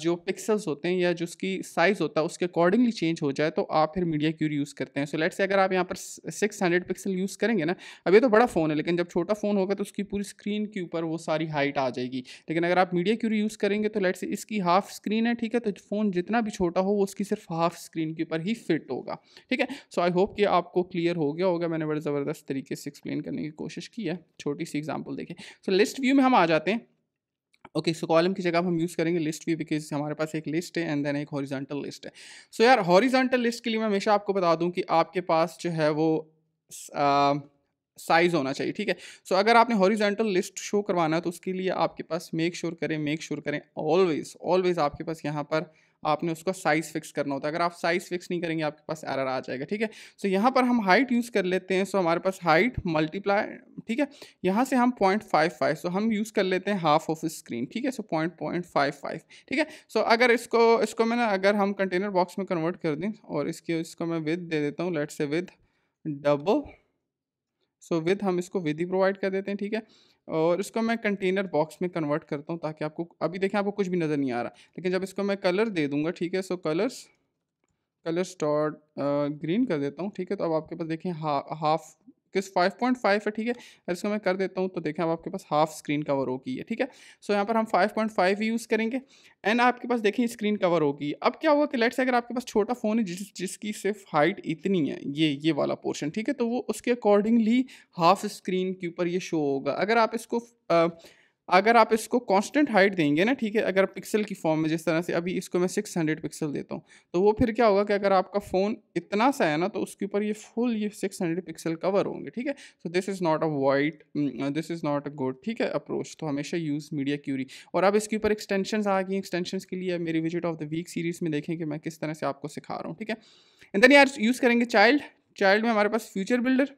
S1: जो पिक्सल्स होते हैं या जो उसकी साइज़ होता है उसके अकॉर्डिंगली चेंज हो जाए तो आप फिर मीडिया क्यूर यूज़ करते हैं सो लेट्स अगर आप यहाँ पर सिक्स हंड्रेड पिक्सल यूज़ करेंगे ना अभी तो बड़ा फ़ोन है लेकिन जब छोटा फ़ोन होगा तो उसकी पूरी स्क्रीन के ऊपर वो सारी हाइट आ जाएगी लेकिन अगर आप मीडिया क्यूर यूज़ करेंगे तो लेट्स इसकी हाफ स्क्रीन है ठीक है तो फ़ोन जितना भी छोटा हो वो उसकी सिर्फ हाफ स्क्रीन के ऊपर ही फिट होगा ठीक है सो आई होप कि आपको क्लियर हो गया होगा मैंने बड़े ज़बरदस्त तरीके से एक्सप्लेन करने की कोशिश की है छोटी सी एग्जाम्पल देखें सो लिस्ट व्यू में हम आ जाते हैं ओके सो कॉलम की जगह हम यूज़ करेंगे लिस्ट भी बिकॉज हमारे पास एक लिस्ट है एंड देन एक हॉरिजॉन्टल लिस्ट है सो so, यार हॉरिजॉन्टल लिस्ट के लिए मैं हमेशा आपको बता दूँ कि आपके पास जो है वो साइज़ साइज़ uh, होना चाहिए ठीक है सो so, अगर आपने हॉरिजेंटल लिस्ट शो करवाना है तो उसके लिए आपके पास मेक श्योर sure करें मेक श्योर sure करें ऑलवेज़ ऑलवेज़ आपके पास यहाँ पर आपने उसका साइज़ फिक्स करना होता है अगर आप साइज़ फिक्स नहीं करेंगे आपके पास एरर आ जाएगा ठीक है सो यहाँ पर हम हाइट यूज़ कर लेते हैं सो हमारे पास हाइट मल्टीप्लाई ठीक है यहाँ से हम पॉइंट फाइव फाइव सो हम यूज़ कर लेते हैं हाफ ऑफ स्क्रीन ठीक है so point point five five ठीक है सो अगर इसको इसको मैं ना अगर हम कंटेनर बॉक्स में कन्वर्ट कर दें और इसके इसको मैं विद दे देता हूँ लेट से विद डबल सो विद हम इसको विद ही प्रोवाइड कर देते हैं ठीक है और इसको मैं कंटेनर बॉक्स में कन्वर्ट करता हूँ ताकि आपको अभी देखें आपको कुछ भी नज़र नहीं आ रहा लेकिन जब इसको मैं कलर दे दूँगा ठीक है so colours colours dot green कर देता हूँ ठीक है तो अब आपके पास देखें हा, हाफ किस 5.5 है ठीक है अगर इसको मैं कर देता हूँ तो देखें अब आपके पास हाफ स्क्रीन कवर होगी है ठीक है सो यहाँ पर हम 5.5 यूज़ करेंगे एंड आपके पास देखें स्क्रीन कवर होगी अब क्या हुआ कि लेट्स अगर आपके पास छोटा फ़ोन है जिस जिसकी सिर्फ हाइट इतनी है ये ये वाला पोर्शन ठीक है तो वो उसके अकॉर्डिंगली हाफ स्क्रीन के ऊपर ये शो होगा अगर आप इसको आ, अगर आप इसको कांस्टेंट हाइट देंगे ना ठीक है अगर पिक्सल की फॉर्म में जिस तरह से अभी इसको मैं 600 पिक्सल देता हूँ तो वो फिर क्या होगा कि अगर आपका फ़ोन इतना सा है ना तो उसके ऊपर ये फुल ये 600 पिक्सल कवर होंगे ठीक है so this is not a white this is not a good ठीक है अप्रोच तो हमेशा यूज़ मीडिया क्यूरी और अब इसके ऊपर एक्सटेंशन आ गई एक्सटेंशन के लिए मेरी विजिट ऑफ द वीक सीरीज़ में देखें कि मैं किस तरह से आपको सिखा रहा हूँ ठीक है एंड देन यार यूज़ करेंगे चाइल्ड चाइल्ड में हमारे पास future builder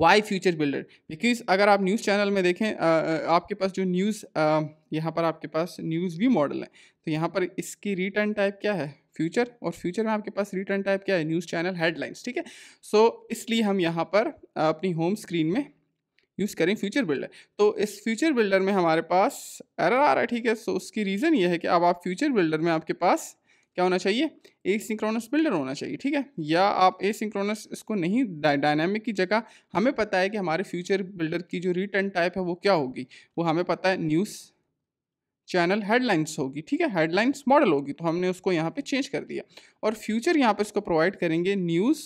S1: why future builder because अगर आप न्यूज़ चैनल में देखें आ, आपके पास जो न्यूज़ यहाँ पर आपके पास न्यूज़ व्यू मॉडल है तो यहाँ पर इसकी रिटर्न टाइप क्या है फ्यूचर और फ्यूचर में आपके पास रिटर्न टाइप क्या है न्यूज़ चैनल हेडलाइंस ठीक है सो इसलिए हम यहाँ पर अपनी होम स्क्रीन में यूज़ करें फ्यूचर बिल्डर तो इस फ्यूचर बिल्डर में हमारे पास एरर आ रहा है ठीक है सो उसकी रीज़न ये है कि अब आप फ्यूचर बिल्डर में आपके पास क्या होना चाहिए ए सिंक्रोनस बिल्डर होना चाहिए ठीक है या आप ए सिंक्रोनस इसको नहीं डायनामिक की जगह हमें पता है कि हमारे फ्यूचर बिल्डर की जो रिटर्न टाइप है वो क्या होगी वो हमें पता है न्यूज़ चैनल हेडलाइंस होगी ठीक है हेडलाइंस मॉडल होगी तो हमने उसको यहाँ पे चेंज कर दिया और फ्यूचर यहाँ पे इसको प्रोवाइड करेंगे news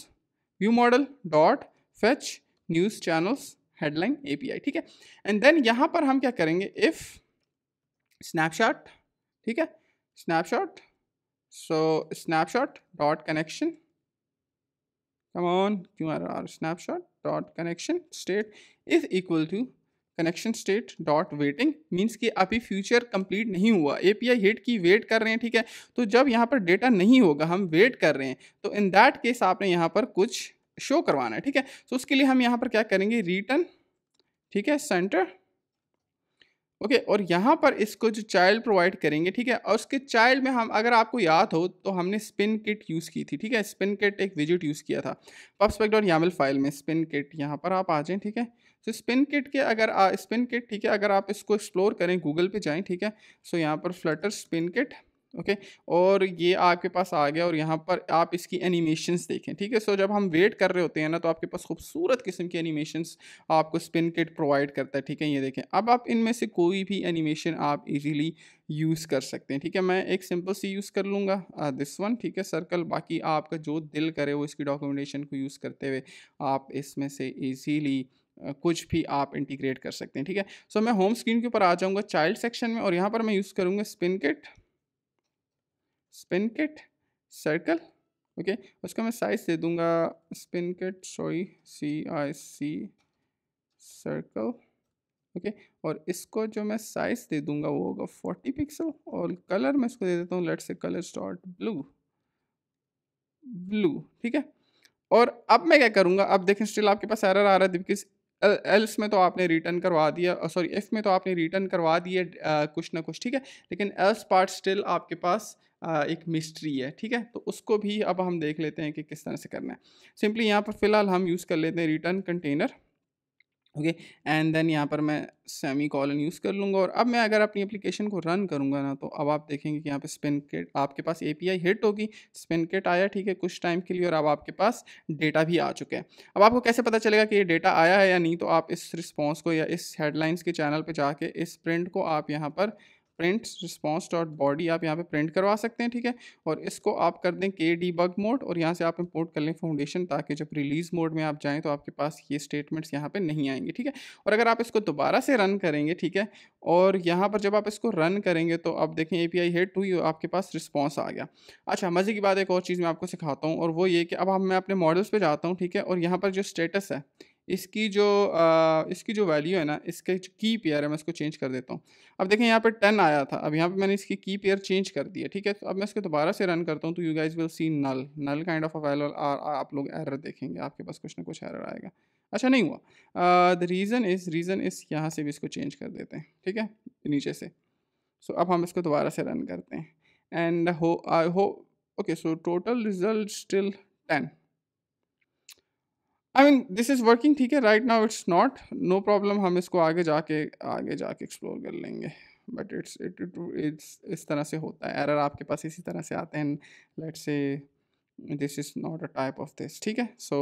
S1: view model dot fetch news channels headline API ठीक है एंड देन यहाँ पर हम क्या करेंगे इफ़ स्नैपशॉट ठीक है snapshot so snapshot dot connection come on qrr snapshot dot connection state is equal to connection state dot waiting means कि अभी फ्यूचर कंप्लीट नहीं हुआ ए पी आई हिट की वेट कर रहे हैं ठीक है तो जब यहाँ पर डेटा नहीं होगा हम वेट कर रहे हैं तो इन दैट केस आपने यहाँ पर कुछ शो करवाना है ठीक है तो so उसके लिए हम यहाँ पर क्या करेंगे रिटर्न ठीक है सेंटर ओके okay, और यहाँ पर इसको जो चाइल्ड प्रोवाइड करेंगे ठीक है और उसके चाइल्ड में हम अगर आपको याद हो तो हमने स्पिन किट यूज़ की थी ठीक है स्पिन किट एक विजिट यूज़ किया था पब्सपेक्ट और यामल फाइल में स्पिन किट यहाँ पर आप आ जाएँ ठीक है सो स्पिन किट के अगर स्पिन किट ठीक है अगर आप इसको एक्सप्लोर करें गूगल पे जाएँ ठीक है सो so, यहाँ पर फ्लटर स्पिन किट ओके और ये आपके पास आ गया और यहाँ पर आप इसकी एनिमेशंस देखें ठीक है सो जब हम वेट कर रहे होते हैं ना तो आपके पास खूबसूरत किस्म की एनिमेशंस आपको स्पिन किट प्रोवाइड करता है ठीक है ये देखें अब आप इनमें से कोई भी एनिमेशन आप इजीली यूज़ कर सकते हैं ठीक है मैं एक सिंपल सी यूज़ कर लूँगा दिस वन ठीक है सर्कल बाकी आपका जो दिल करे वो इसकी डॉक्यूमेंटेशन को यूज़ करते हुए आप इसमें से ईजीली कुछ भी आप इंटीग्रेट कर सकते हैं ठीक है सो so, मैं होम स्क्रीन के ऊपर आ जाऊँगा चाइल्ड सेक्शन में और यहाँ पर मैं यूज़ करूँगा spin kit spin kit circle okay उसका मैं साइज़ दे दूंगा spin kit sorry C I C circle okay और इसको जो मैं साइज़ दे दूंगा वो होगा फोर्टी पिक्सल और कलर मैं इसको दे देता हूँ let's say colour start blue blue ठीक है और अब मैं क्या करूँगा अब देखें स्टिल आपके पास एरर आ रहा है बिकॉज एल्स में तो आपने रिटर्न करवा दिया सॉरी एफ में तो आपने रिटर्न करवा दिए कुछ ना कुछ ठीक है लेकिन एल्स पार्ट स्टिल आपके पास एक मिस्ट्री है ठीक है तो उसको भी अब हम देख लेते हैं कि किस तरह से करना है सिंपली यहाँ पर फ़िलहाल हम यूज़ कर लेते हैं return container okay and then यहाँ पर मैं सेमी कॉलन यूज़ कर लूँगा और अब मैं अगर अपनी एप्लीकेशन को रन करूँगा ना तो अब आप देखेंगे कि यहाँ पे स्पिन किट आपके पास एपीआई हिट होगी स्पिन किट आया ठीक है कुछ टाइम के लिए और अब आपके पास डेटा भी आ चुका है अब आपको कैसे पता चलेगा कि ये डेटा आया है या नहीं तो आप इस रिस्पॉन्स को या इस हेडलाइंस के चैनल पर जाके इस प्रिंट को आप यहाँ पर प्रिंट रिस्पॉन्स डॉट बॉडी आप यहाँ पे प्रिंट करवा सकते हैं ठीक है और इसको आप कर दें के डी बग मोड और यहाँ से आप इंपोर्ट कर लें फाउंडेशन ताकि जब रिलीज़ मोड में आप जाएँ तो आपके पास ये स्टेटमेंट्स यहाँ पर नहीं आएंगे ठीक है और अगर आप इसको दोबारा से रन करेंगे ठीक है और यहाँ पर जब आप इसको रन करेंगे तो आप देखें A P I hit to आपके पास रिस्पॉन्स आ गया अच्छा मज़े की बात एक और चीज़ मैं आपको सिखाता हूँ और वो ये कि अब हम मैं अपने मॉडल्स पर जाता हूँ ठीक है और यहाँ पर जो स्टेटस है इसकी जो आ, इसकी जो वैल्यू है ना इसके की पेयर है मैं इसको चेंज कर देता हूँ अब देखें यहाँ पे टेन आया था अब यहाँ पे मैंने इसकी की पेयर चेंज कर दी है ठीक है तो अब मैं इसको दोबारा से रन करता हूँ तो you guys will see null null kind of available are आप लोग एरर देखेंगे आपके पास कुछ ना कुछ एरर आएगा अच्छा नहीं हुआ द रीज़न इज़ रीज़न इस यहाँ से भी इसको चेंज कर देते हैं ठीक है नीचे से सो so, अब हम इसको दोबारा से रन करते हैं एंड हो आई हो okay so total result still ten I mean this is working ठीक है right now it's not no problem हम इसको आगे जाके आगे जाके एक्सप्लोर कर लेंगे बट इट्स इट इट्स इस तरह से होता है एरर आपके पास इसी तरह से आते हैं let say this is not a type of this ठीक है सो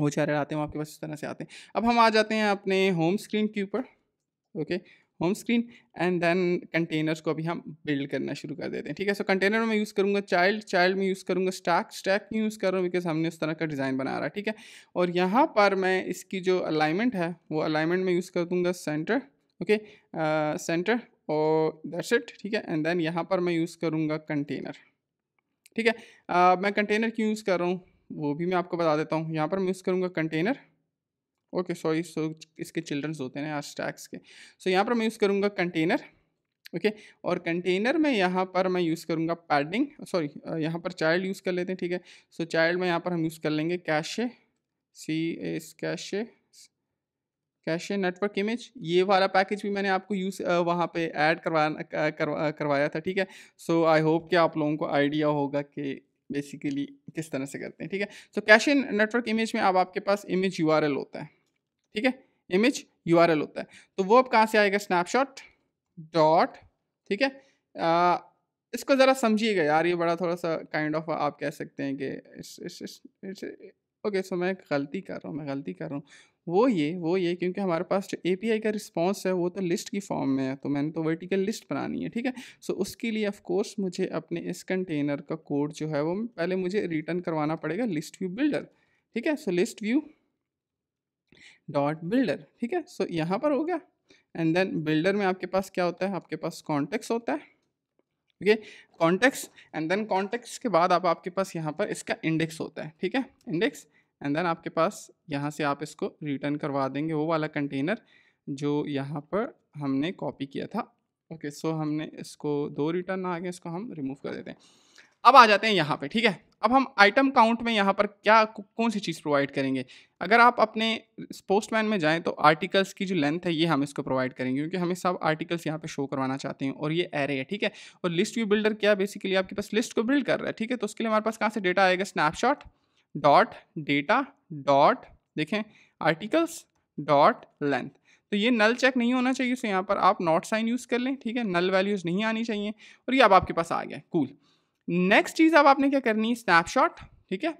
S1: वो चार एरर आते हैं वो आपके पास इस तरह से आते हैं अब हम आ जाते हैं अपने होम स्क्रीन के ऊपर okay home screen and then containers को अभी हम बिल्ड करना शुरू कर देते हैं ठीक है सो कंटेनर में यूज़ करूँगा चाइल्ड चाइल्ड में यूज़ करूँगा स्टैक स्टैक में यूज़ कर रहा हूँ बिकॉज हमने उस तरह का डिज़ाइन बना रहा है ठीक है और यहाँ पर मैं इसकी जो अलाइनमेंट है वो अलाइनमेंट में यूज़ कर दूँगा सेंटर ओके सेंटर और दैट्स इट ठीक है एंड देन यहाँ पर मैं यूज़ करूँगा कंटेनर ठीक है uh, मैं कंटेनर क्यों यूज़ कर रहा हूँ वो भी मैं आपको बता देता हूँ यहाँ पर मैं यूज़ करूँगा कंटेनर ओके सॉरी सो इसके चिल्ड्रंस होते हैं टैक्स के सो so, यहाँ पर मैं यूज़ करूँगा कंटेनर ओके okay, और कंटेनर में यहाँ पर मैं यूज़ करूँगा पैडिंग सॉरी यहाँ पर चाइल्ड यूज़ कर लेते हैं ठीक है सो so, चाइल्ड में यहाँ पर हम यूज़ कर लेंगे cache C S cache cache network image ये वाला पैकेज भी मैंने आपको यूज़ वहाँ पे ऐड करवा करवाया था ठीक है सो आई होप कि आप लोगों को आइडिया होगा कि बेसिकली किस तरह से करते हैं ठीक है सो कैशे नेटवर्क इमेज में अब आप आपके पास इमेज यू होता है ठीक है इमेज यू होता है तो वो अब कहाँ से आएगा स्नैपशॉट डॉट ठीक है आ, इसको ज़रा समझिएगा यार ये बड़ा थोड़ा सा काइंड ऑफ आप कह सकते हैं कि इस, इस, इस, इस, ओके सो मैं गलती कर रहा हूँ मैं गलती कर रहा हूँ वो ये वो ये क्योंकि हमारे पास जो ए का रिस्पॉन्स है वो तो लिस्ट की फॉर्म में है तो मैंने तो वर्टिकल लिस्ट बनानी है ठीक है सो so, उसके लिए ऑफ कोर्स मुझे अपने इस कंटेनर का कोड जो है वो पहले मुझे रिटर्न करवाना पड़ेगा लिस्ट व्यू बिल्डर ठीक है so list view dot builder ठीक है सो यहाँ पर हो गया एंड देन बिल्डर में आपके पास क्या होता है आपके पास कॉन्टेक्स होता है ठीक है कॉन्टेक्स एंड देन कॉन्टेक्स के बाद आप आपके पास यहाँ पर इसका इंडेक्स होता है ठीक है इंडेक्स एंड देन आपके पास यहाँ से आप इसको रिटर्न करवा देंगे वो वाला कंटेनर जो यहाँ पर हमने कॉपी किया था ओके okay, सो so हमने इसको दो रिटर्न आ गए इसको हम रिमूव कर देते हैं अब आ जाते हैं यहाँ पे ठीक है अब हम आइटम काउंट में यहाँ पर क्या कौन सी चीज़ प्रोवाइड करेंगे अगर आप अपने स्पोस्टमैन में जाएँ तो आर्टिकल्स की जो लेंथ है ये हम इसको प्रोवाइड करेंगे क्योंकि हमें सब आर्टिकल्स यहाँ पे शो करवाना चाहते हैं और ये एरे है ठीक है और लिस्ट व्यू बिल्डर क्या बेसिकली आपके पास लिस्ट को बिल्ड कर रहा है ठीक है तो उसके लिए हमारे पास कहाँ से डेटा आएगा स्नैपशॉट डॉट डेटा डॉट देखें आर्टिकल्स डॉट लेंथ तो ये नल चेक नहीं होना चाहिए सो यहाँ पर आप नॉट साइन यूज़ कर लें ठीक है नल वैल्यूज़ नहीं आनी चाहिए और ये अब आपके पास आ गया कूल cool. नेक्स्ट चीज़ अब आपने क्या करनी है स्नैपशॉट ठीक है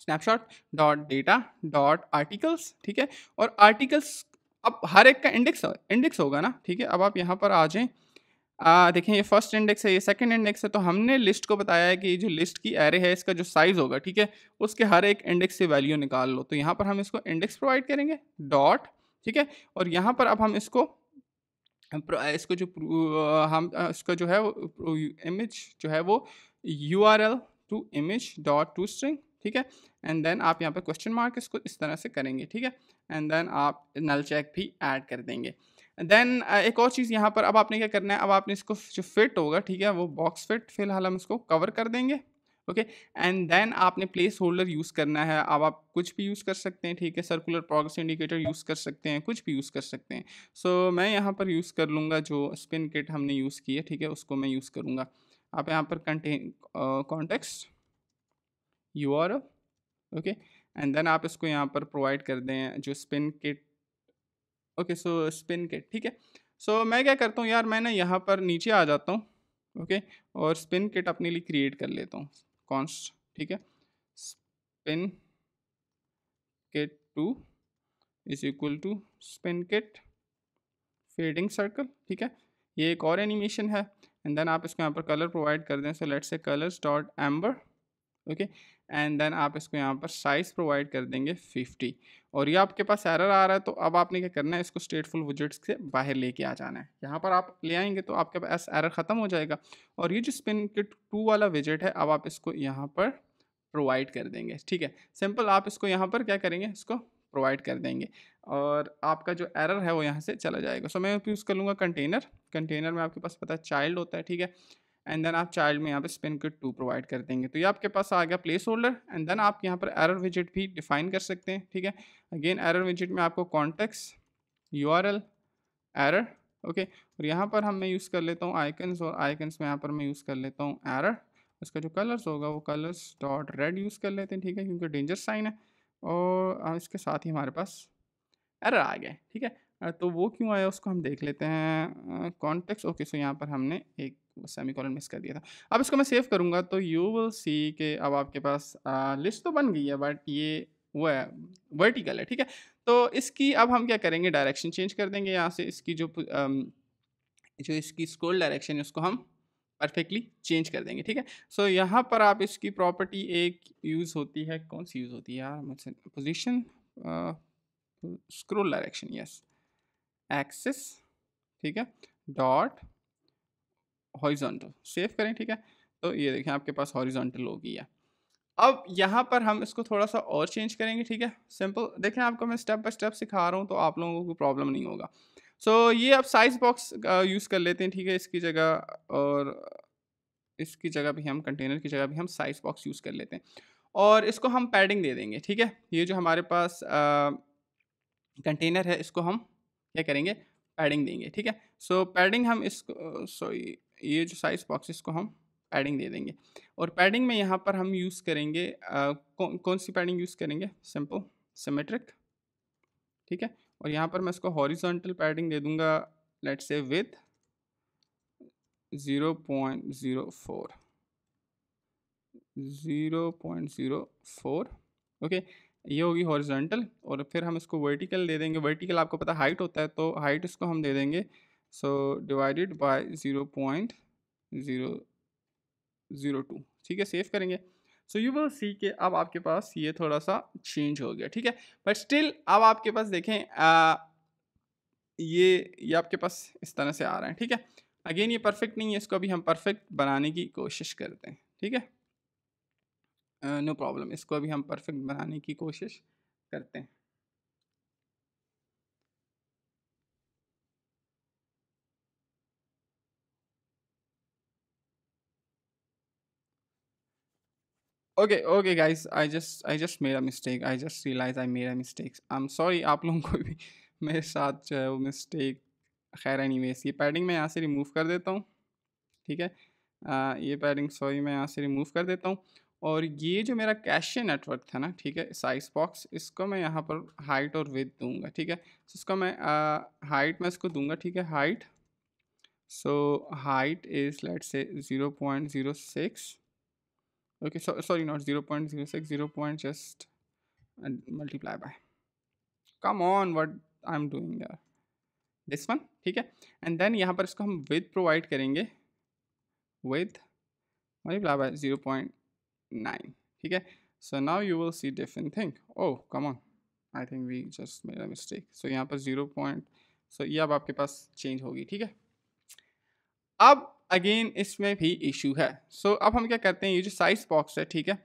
S1: snapshot dot data dot articles ठीक है और आर्टिकल्स अब हर एक का इंडेक्स इंडेक्स होगा ना ठीक है अब आप यहाँ पर आ जाए देखें ये फर्स्ट इंडेक्स है ये सेकंड इंडेक्स है तो हमने लिस्ट को बताया है कि जो लिस्ट की एरे है इसका जो साइज़ होगा ठीक है उसके हर एक इंडेक्स से वैल्यू निकाल लो तो यहाँ पर हम इसको इंडेक्स प्रोवाइड करेंगे डॉट ठीक है और यहाँ पर अब हम इसको इसको जो हम इसका जो है वो इमेज जो है वो U R L to image dot to string ठीक है एंड देन आप यहाँ पे क्वेश्चन मार्क इसको इस तरह से करेंगे ठीक है एंड देन आप नल चेक भी ऐड कर देंगे देन एक और चीज़ यहाँ पर अब आपने क्या करना है अब आपने इसको जो फिट होगा ठीक है वो बॉक्स फिट फिलहाल हम इसको कवर कर देंगे ओके एंड देन आपने प्लेस होल्डर यूज़ करना है अब आप कुछ भी यूज़ कर सकते हैं ठीक है सर्कुलर प्रोग्रेस इंडिकेटर यूज़ कर सकते हैं कुछ भी यूज़ कर सकते हैं सो so, मैं यहाँ पर यूज़ कर लूँगा जो स्पिन किट हमने यूज़ किया ठीक है उसको मैं यूज़ करूँगा आप यहाँ पर कंटेन context U R okay and then आप इसको यहाँ पर प्रोवाइड कर दें जो spin kit okay so spin kit ठीक है सो so, मैं क्या करता हूँ यार मैं ना यहाँ पर नीचे आ जाता हूँ ओके okay? और स्पिन किट अपने लिए क्रिएट कर लेता हूँ कॉन्स्ट ठीक है spin kit two is equal to spin kit fading circle ठीक है ये एक और एनिमेशन है एंड देन आप इसको यहाँ पर कलर प्रोवाइड कर दें so let say colours dot amber okay and then आप इसको यहाँ पर साइज़ प्रोवाइड कर देंगे फिफ्टी और ये आपके पास एरर आ रहा है तो अब आपने क्या करना है इसको स्टेटफुल विजिट्स से बाहर लेके आ जाना है यहाँ पर आप ले आएंगे तो आपके पास एरर ख़त्म हो जाएगा और ये जो स्पिन किट टू वाला विजिट है अब आप इसको यहाँ पर प्रोवाइड कर देंगे ठीक है सिंपल आप इसको यहाँ पर क्या करेंगे इसको प्रोवाइड कर देंगे और आपका जो एरर है वो यहाँ से चला जाएगा सो so, मैं यूज़ कर लूँगा कंटेनर कंटेनर में आपके पास पता है चाइल्ड होता है ठीक है एंड देन आप चाइल्ड में यहाँ पे स्पिन किट टू प्रोवाइड कर देंगे तो ये आपके पास आ गया प्लेस होल्डर एंड देन आप यहाँ पर एरर विजिट भी डिफाइन कर सकते हैं ठीक है अगेन एरर विजिट में आपको context U R L error okay और यहाँ पर हम मैं यूज़ कर लेता हूँ आइकन्स और आइकन्स में यहाँ पर मैं यूज़ कर लेता हूँ एरर उसका जो कलर्स होगा वो कलर्स डॉट रेड यूज़ कर लेते हैं ठीक है क्योंकि डेंजर साइन है और इसके साथ ही हमारे पास एरर आ गया ठीक है तो वो क्यों आया उसको हम देख लेते हैं कॉन्टेक्स ओके सो यहाँ पर हमने एक सेमी कॉलन मिस कर दिया था अब इसको मैं सेव करूँगा तो यू विल सी के अब आपके पास आ, लिस्ट तो बन गई है बट ये वो है वर्टिकल है ठीक है तो इसकी अब हम क्या करेंगे डायरेक्शन चेंज कर देंगे यहाँ से इसकी जो जो इसकी स्कोल डायरेक्शन है उसको हम परफेक्टली चेंज कर देंगे ठीक है सो so, यहाँ पर आप इसकी प्रॉपर्टी एक यूज़ होती है कौन सी यूज़ होती है यार मुझसे position scroll direction yes axis ठीक है डॉट हॉरिजॉन्टल सेव करें ठीक है तो ये देखें आपके पास हॉरिजॉन्टल होगी है अब यहाँ पर हम इसको थोड़ा सा और चेंज करेंगे ठीक है सिंपल देखें आपको मैं स्टेप बाय स्टेप सिखा रहा हूँ तो आप लोगों को प्रॉब्लम नहीं होगा सो so, ये आप साइज़ बॉक्स यूज़ कर लेते हैं ठीक है इसकी जगह और इसकी जगह भी हम कंटेनर की जगह भी हम साइज़ बॉक्स यूज़ कर लेते हैं और इसको हम पैडिंग दे देंगे ठीक है ये जो हमारे पास कंटेनर है इसको हम क्या करेंगे पैडिंग देंगे ठीक है सो so, पैडिंग हम इसको सॉरी ये जो साइज बॉक्सेस को हम पैडिंग दे देंगे और पैडिंग में यहाँ पर हम यूज़ करेंगे आ, कौन कौन सी पैडिंग यूज़ करेंगे सिंपल सिमेट्रिक ठीक है और यहाँ पर मैं इसको हॉरिजॉन्टल पैडिंग दे दूँगा let's say with zero point zero four zero point zero four okay ये होगी हॉरिजॉन्टल और फिर हम इसको वर्टिकल दे देंगे वर्टिकल आपको पता हाइट होता है तो हाइट इसको हम दे देंगे zero point zero zero two ठीक है सेव करेंगे सो यू विल सी के अब आपके पास ये थोड़ा सा चेंज हो गया ठीक है बट स्टिल अब आपके पास देखें आ, ये ये आपके पास इस तरह से आ रहा है ठीक है अगेन ये परफेक्ट नहीं है इसको अभी हम परफेक्ट बनाने की कोशिश करते हैं ठीक है नो uh, प्रॉब्लम no इसको अभी हम परफेक्ट बनाने की कोशिश करते हैं okay okay guys I just I just मेरा mistake I just realize I मेरा मिस्टेक्स आई एम सॉरी आप लोगों को भी मेरे साथ जो है वो मिस्टेक खैर एनीवेज ये पैडिंग मैं यहाँ से रिमूव कर देता हूँ ठीक है आ, ये पैडिंग सॉरी मैं यहाँ से रिमूव कर देता हूँ और ये जो मेरा कैशे नेटवर्क था ना ठीक है साइज बॉक्स इसको मैं यहाँ पर हाइट और विथ दूंगा ठीक है तो इसको मैं हाइट मैं इसको दूंगा ठीक है height so height is let's say zero point zero six okay so sorry not 0 0.06 0 point just and multiply by come on what i'm doing यार दिस वन ठीक है एंड देन यहाँ पर इसको हम विद प्रोवाइड करेंगे with multiply by zero point nine ठीक है so now you will see different thing oh come on I think we just मेरा मिस्टेक सो यहाँ पर जीरो पॉइंट सो ये अब आपके पास चेंज होगी ठीक है अब अगेन इसमें भी इशू है सो so, अब हम क्या करते हैं ये जो साइज बॉक्स है ठीक है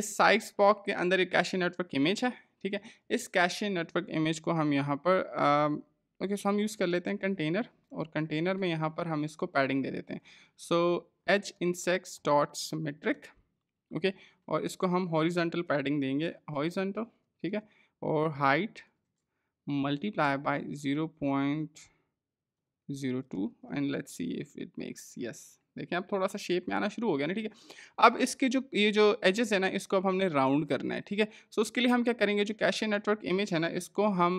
S1: इस साइज बॉक्स के अंदर एक कैशे नेटवर्क इमेज है ठीक है इस कैशे नेटवर्क इमेज को हम यहाँ पर ओके सो हम यूज़ कर लेते हैं कंटेनर और कंटेनर में यहाँ पर हम इसको पैडिंग दे देते हैं so edge insets dot symmetric okay और इसको हम हॉरिजेंटल पैडिंग देंगे हॉरिजेंटल ठीक है और height multiply by zero point zero two and let's see if it makes yes देखें अब थोड़ा सा शेप में आना शुरू हो गया ना ठीक है अब इसके जो ये जो एजेस है ना इसको अब हमने राउंड करना है ठीक है सो उसके लिए हम क्या करेंगे जो कैशे नेटवर्क इमेज है ना इसको हम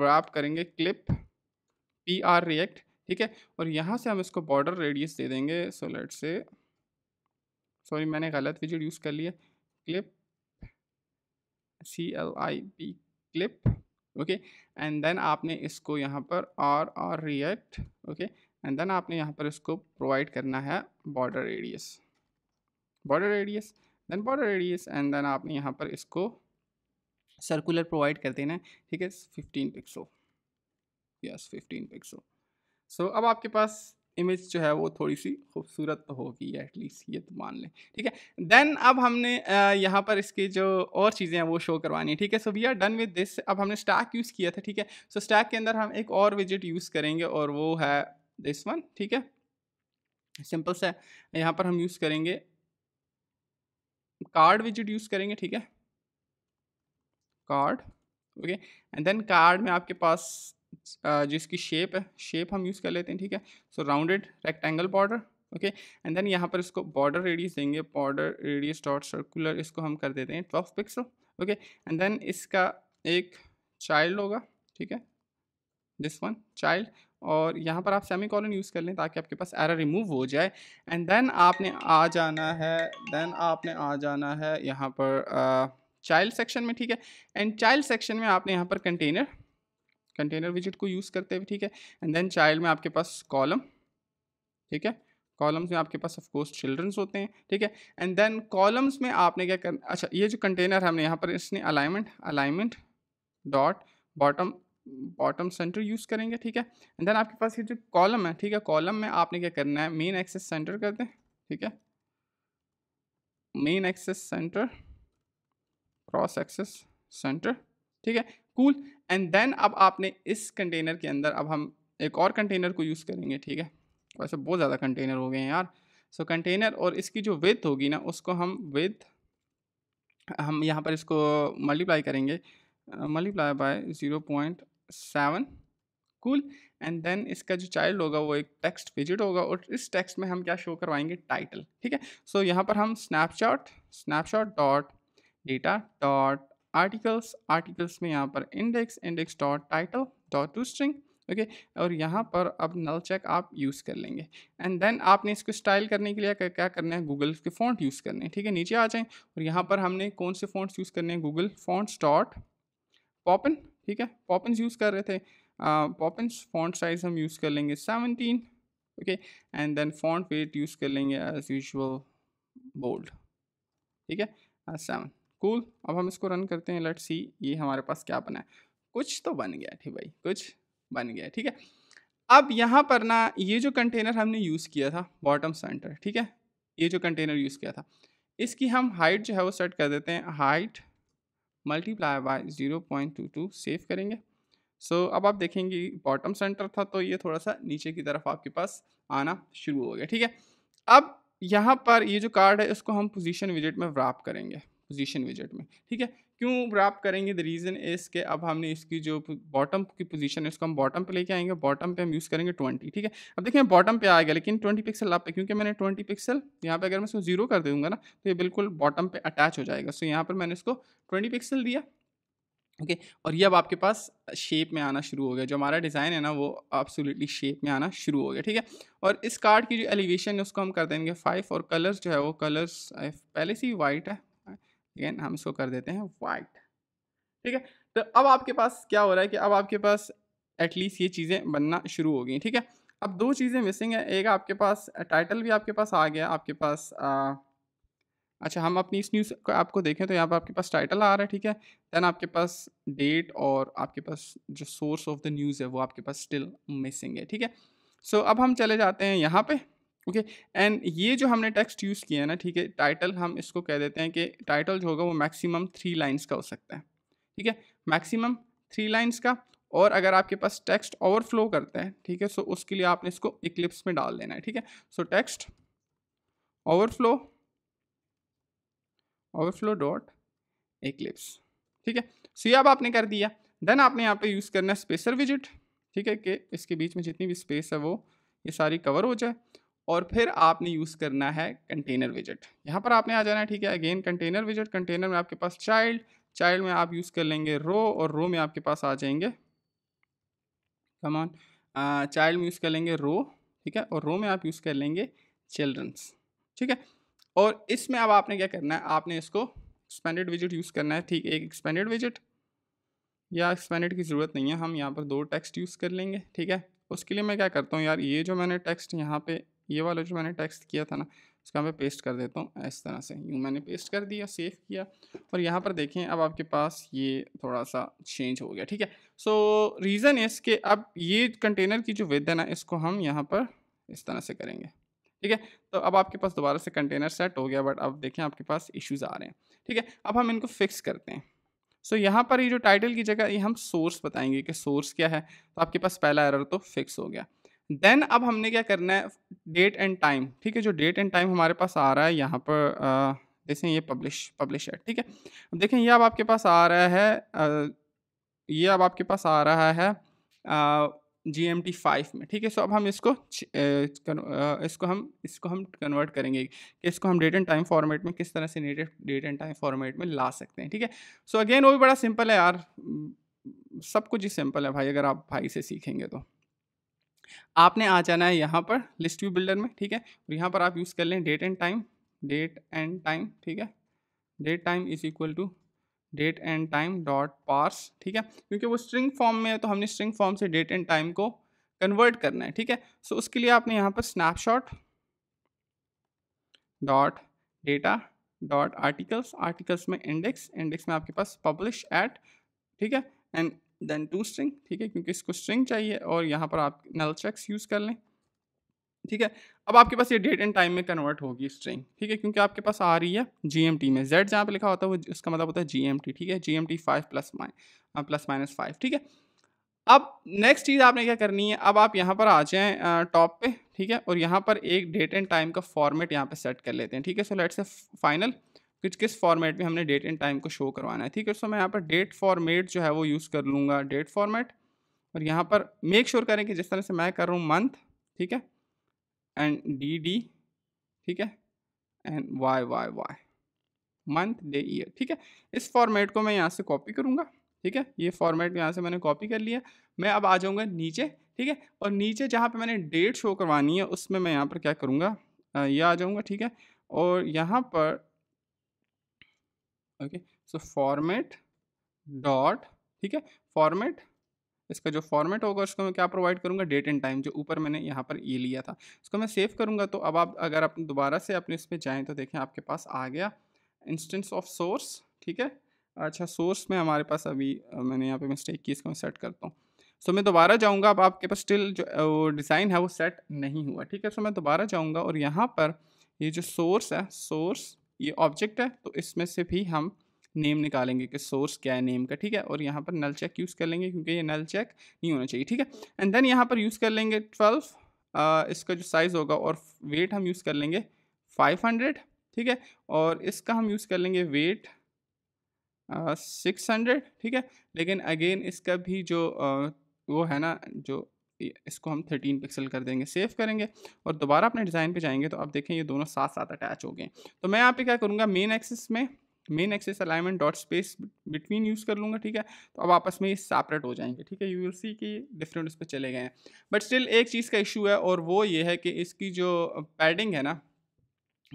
S1: व्राप करेंगे क्लिप पी आर रिएक्ट ठीक है और यहाँ से हम इसको बॉर्डर रेडियस दे देंगे सो लेट से सॉरी मैंने गलत विजिट यूज़ कर लिया clip C L I P clip okay and then आपने इसको यहाँ पर और और रिएक्ट ओके एंड देन आपने यहाँ पर इसको प्रोवाइड करना है border radius border radius then border radius and then आपने यहाँ पर इसको सर्कुलर प्रोवाइड कर देना है ठीक है fifteen pixel yes fifteen pixel so अब आपके पास इमेज जो है वो थोड़ी सी खूबसूरत तो होगी एटलीस्ट ये तो मान लें ठीक है देन अब हमने यहाँ पर इसके जो और चीज़ें हैं वो शो करवानी है ठीक है so we are done with this अब हमने स्टैक यूज़ किया था ठीक है सो so, स्टैक के अंदर हम एक और विजिट यूज़ करेंगे और वो है दिस वन ठीक है सिंपल सा यहाँ पर हम यूज़ करेंगे कार्ड विजिट यूज़ करेंगे ठीक है card okay and then card में आपके पास जिसकी शेप है शेप हम यूज़ कर लेते हैं ठीक है so rounded rectangle border okay and then यहाँ पर इसको बॉर्डर रेडियस देंगे बॉर्डर रेडियस डॉट सर्कुलर इसको हम कर देते हैं twelve pixel okay and then इसका एक चाइल्ड होगा ठीक है दिस वन चाइल्ड और यहाँ पर आप सेमी कॉलन यूज़ कर लें ताकि आपके पास एरर रिमूव हो जाए एंड देन आपने आ जाना है देन आपने आ जाना है यहाँ पर चाइल्ड सेक्शन में ठीक है एंड चाइल्ड सेक्शन में आपने यहाँ पर कंटेनर कंटेनर विजिट को यूज़ करते हुए ठीक है एंड देन चाइल्ड में आपके पास कॉलम ठीक है कॉलम्स में आपके पास ऑफकोर्स चिल्ड्रंस होते हैं ठीक है एंड देन कॉलम्स में आपने क्या करना अच्छा ये जो कंटेनर है हमने यहाँ पर इसने alignment alignment dot bottom bottom center use करेंगे ठीक है एंड देन आपके पास ये जो कॉलम है ठीक है कॉलम में आपने क्या करना है मेन एक्सेस सेंटर कर दें ठीक है main axis center cross axis center ठीक है कूल एंड देन अब आपने इस कंटेनर के अंदर अब हम एक और कंटेनर को यूज़ करेंगे ठीक है वैसे बहुत ज़्यादा कंटेनर हो गए हैं यार सो so, कंटेनर और इसकी जो विथ होगी ना उसको हम विथ हम यहाँ पर इसको मल्टीप्लाई करेंगे multiply by zero point seven cool and then इसका जो चाइल्ड होगा वो एक टेक्स्ट विजिट होगा और इस टेक्स्ट में हम क्या शो करवाएंगे टाइटल ठीक है सो so, यहाँ पर हम snapshot snapshot dot data dot articles articles में यहाँ पर index index dot title dot to string okay और यहाँ पर अब नल चेक आप यूज़ कर लेंगे एंड देन आपने इसको स्टाइल करने के लिए क्या करना है गूगल के फ़ॉन्ट यूज़ करने हैं ठीक है नीचे आ जाएं और यहाँ पर हमने कौन से फ़ॉन्ट्स यूज़ करने हैं गूगल फ़ॉन्ट्स डॉट पॉपन ठीक है पॉपन्स यूज़ कर रहे थे पॉपन्स फ़ॉन्ट साइज़ हम यूज़ कर लेंगे seventeen okay and then font weight use कर लेंगे एज यूजल बोल्ड ठीक है सेवन कूल cool. अब हम इसको रन करते हैं लेट सी ये हमारे पास क्या बना है कुछ तो बन गया ठीक भाई कुछ बन गया ठीक है अब यहाँ पर ना ये जो कंटेनर हमने यूज़ किया था बॉटम सेंटर ठीक है ये जो कंटेनर यूज़ किया था इसकी हम हाइट जो है वो सेट कर देते हैं height multiply by zero point two two save करेंगे सो so, अब आप देखेंगे बॉटम सेंटर था तो ये थोड़ा सा नीचे की तरफ आपके पास आना शुरू हो गया ठीक है अब यहाँ पर ये जो कार्ड है इसको हम पोजीशन विजिट में व्राप करेंगे पोजीशन विजट में ठीक है क्यों रैप करेंगे द रीज़न इज़ के अब हमने इसकी जो बॉटम की पोजीशन है उसको हम बॉटम पे लेके आएंगे बॉटम पे हम यूज़ करेंगे 20 ठीक है अब देखिए बॉटम पे आएगा लेकिन 20 पिक्सल आप पे क्योंकि मैंने 20 पिक्सल यहाँ पे अगर मैं इसको जीरो कर दूंगा ना तो ये बिल्कुल बॉटम पे अटैच हो जाएगा सो यहाँ पर मैंने इसको ट्वेंटी पिक्सल दिया ओके okay, और ये अब आपके पास शेप में आना शुरू हो गया जो हमारा डिज़ाइन है ना वो absolutely शेप में आना शुरू हो गया ठीक है और इस कार्ड की जो एलिवेशन है उसको हम कर देंगे फाइव और कलर्स जो है वो कलर्स पहले से ही वाइट है अगेन हम इसको कर देते हैं वाइट ठीक है तो अब आपके पास क्या हो रहा है कि अब आपके पास एटलीस्ट ये चीज़ें बनना शुरू हो गई ठीक है अब दो चीज़ें मिसिंग है एक आपके पास टाइटल भी आपके पास आ गया आपके पास आ, अच्छा हम अपनी इस न्यूज़ को आपको देखें तो यहाँ पर आपके पास टाइटल आ रहा है ठीक है दैन आपके पास डेट और आपके पास जो सोर्स ऑफ द न्यूज़ है वो आपके पास स्टिल मिसिंग है ठीक है सो so, अब हम चले जाते हैं यहाँ पर ओके okay, एंड ये जो हमने टेक्स्ट यूज़ किया है ना ठीक है टाइटल हम इसको कह देते हैं कि टाइटल जो होगा वो मैक्सिमम थ्री लाइंस का हो सकता है ठीक है मैक्सिमम थ्री लाइंस का और अगर आपके पास टेक्स्ट ओवरफ्लो करता है ठीक है सो उसके लिए आपने इसको इक्लिप्स में डाल देना है ठीक है so text overflow overflow dot ellipsis ठीक है सो ये अब आपने कर दिया देन आपने यहाँ पे यूज़ करना है स्पेसर विजिट ठीक है कि इसके बीच में जितनी भी स्पेस है वो ये सारी कवर हो जाए और फिर आपने यूज़ करना है कंटेनर विजिट यहाँ पर आपने आ जाना है ठीक है अगेन कंटेनर विजिट कंटेनर में आपके पास चाइल्ड चाइल्ड में आप यूज़ कर लेंगे रो और रो में आपके पास आ जाएंगे कमान चाइल्ड में यूज़ कर लेंगे रो ठीक है और रो में आप यूज़ कर लेंगे चिल्ड्रंस ठीक है और इसमें अब आपने क्या करना है आपने इसको एक्सपेंडेड विजिट यूज़ करना है ठीक एक एक्सपेंडेड विजिट या एक्सपेंडेड की ज़रूरत नहीं है हम यहाँ पर दो टेक्स्ट यूज़ कर लेंगे ठीक है उसके लिए मैं क्या करता हूँ यार ये जो मैंने टेक्स्ट यहाँ पे ये वाला जो मैंने टेक्स्ट किया था ना उसका मैं पेस्ट कर देता हूँ इस तरह से यूँ मैंने पेस्ट कर दिया सेव किया और यहाँ पर देखें अब आपके पास ये थोड़ा सा चेंज हो गया ठीक है सो रीज़न इस कि अब ये कंटेनर की जो वेद है ना इसको हम यहाँ पर इस तरह से करेंगे ठीक है तो अब आपके पास दोबारा से कंटेनर सेट हो गया बट अब देखें आपके पास इश्यूज़ आ रहे हैं ठीक है अब हम इनको फिक्स करते हैं सो so, यहाँ पर ये जो टाइटल की जगह ये हम सोर्स बताएंगे कि सोर्स क्या है तो आपके पास पहला एरर तो फिक्स हो गया देन अब हमने क्या करना है डेट एंड टाइम ठीक है जो डेट एंड टाइम हमारे पास आ रहा है यहाँ पर देखें जैसे ये पब्लिश पब्लिश है ठीक है देखें ये अब आपके पास आ रहा है आ, ये अब आपके पास आ रहा है जी एम टी फाइव में ठीक है सो अब हम इसको इसको हम इसको हम कन्वर्ट करेंगे कि इसको हम डेट एंड टाइम फॉर्मेट में किस तरह से डेट एंड टाइम फॉर्मेट में ला सकते हैं ठीक है सो अगेन वो भी बड़ा सिंपल है यार सब कुछ ही सिंपल है भाई अगर आप भाई से सीखेंगे तो आपने आ जाना है यहाँ पर लिस्ट व्यू बिल्डर में ठीक है और यहाँ पर आप यूज़ कर लें date and time date and time ठीक है date time is equal to date and time dot parse ठीक है क्योंकि वो स्ट्रिंग फॉर्म में है तो हमने स्ट्रिंग फॉर्म से डेट एंड टाइम को कन्वर्ट करना है ठीक है सो so, उसके लिए आपने यहाँ पर snapshot dot data dot articles articles में इंडेक्स इंडेक्स में आपके पास पब्लिश एट ठीक है एंड देन टू स्ट्रिंग ठीक है क्योंकि इसको स्ट्रिंग चाहिए और यहाँ पर आप नल चेक्स यूज़ कर लें ठीक है अब आपके पास ये डेट एंड टाइम में कन्वर्ट होगी स्ट्रिंग ठीक है क्योंकि आपके पास आ रही है टी में जेड जहाँ पे लिखा होता है वो उसका मतलब होता है टी ठीक है जी टी फाइव प्लस माइन प्लस माइनस फाइव ठीक है अब नेक्स्ट चीज़ आपने क्या करनी है अब आप यहाँ पर आ जाएँ टॉप uh, पे ठीक है और यहाँ पर एक डेट एंड टाइम का फॉर्मेट यहाँ पर सेट कर लेते हैं ठीक है सो लेट्स फाइनल किस किस फॉर्मेट में हमने डेट एंड टाइम को शो करवाना है ठीक है सो मैं यहाँ पर डेट फॉर्मेट जो है वो यूज़ कर लूँगा डेट फॉर्मेट और यहाँ पर मेक श्योर sure करें कि जिस तरह से मैं कर रहा हूँ मंथ ठीक है एंड डी डी ठीक है and Y Y Y month day year ठीक है इस फॉर्मेट को मैं यहाँ से कॉपी करूँगा ठीक है ये फॉर्मेट यहाँ से मैंने कॉपी कर लिया मैं अब आ जाऊँगा नीचे ठीक है और नीचे जहाँ पे मैंने डेट शो करवानी है उसमें मैं यहाँ पर क्या करूँगा ये आ जाऊँगा ठीक है और यहाँ पर ओके सो फॉर्मेट डॉट ठीक है फॉर्मेट इसका जो फॉर्मेट होगा उसको मैं क्या प्रोवाइड करूँगा डेट एंड टाइम जो ऊपर मैंने यहाँ पर ये लिया था उसको मैं सेव करूँगा तो अब आप अगर आप दोबारा से अपने इस पर जाएँ तो देखें आपके पास आ गया इंस्टेंस ऑफ सोर्स ठीक है अच्छा सोर्स में हमारे पास अभी मैंने यहाँ पे मिस्टेक की इसको मैं सेट करता हूँ सो मैं दोबारा जाऊँगा अब आपके पास स्टिल जो डिज़ाइन है वो सेट नहीं हुआ ठीक है सो मैं दोबारा जाऊँगा और यहाँ पर ये जो सोर्स है सोर्स ये ऑब्जेक्ट है तो इसमें से भी हम नेम निकालेंगे कि सोर्स क्या है नेम का ठीक है और यहाँ पर नल चेक यूज़ कर लेंगे क्योंकि ये नल चेक नहीं होना चाहिए ठीक है एंड देन यहाँ पर यूज़ कर लेंगे ट्वेल्व इसका जो साइज़ होगा और वेट हम यूज़ कर लेंगे फाइव हंड्रेड ठीक है और इसका हम यूज़ कर लेंगे वेट सिक्स हंड्रेड ठीक है लेकिन अगेन इसका भी जो uh, वो है ना जो इसको हम थर्टीन पिक्सल कर देंगे सेव करेंगे और दोबारा अपने डिज़ाइन पे जाएंगे तो आप देखें ये दोनों साथ साथ अटैच हो गए तो मैं यहाँ पे क्या करूँगा मेन एक्सिस में main axis alignment dot space between use कर लूँगा ठीक है तो अब आपस में ये सेपरेट हो जाएंगे ठीक है यू विल सी कि डिफरेंट उस पर चले गए हैं बट स्टिल एक चीज़ का इशू है और वो ये है कि इसकी जो पैडिंग है ना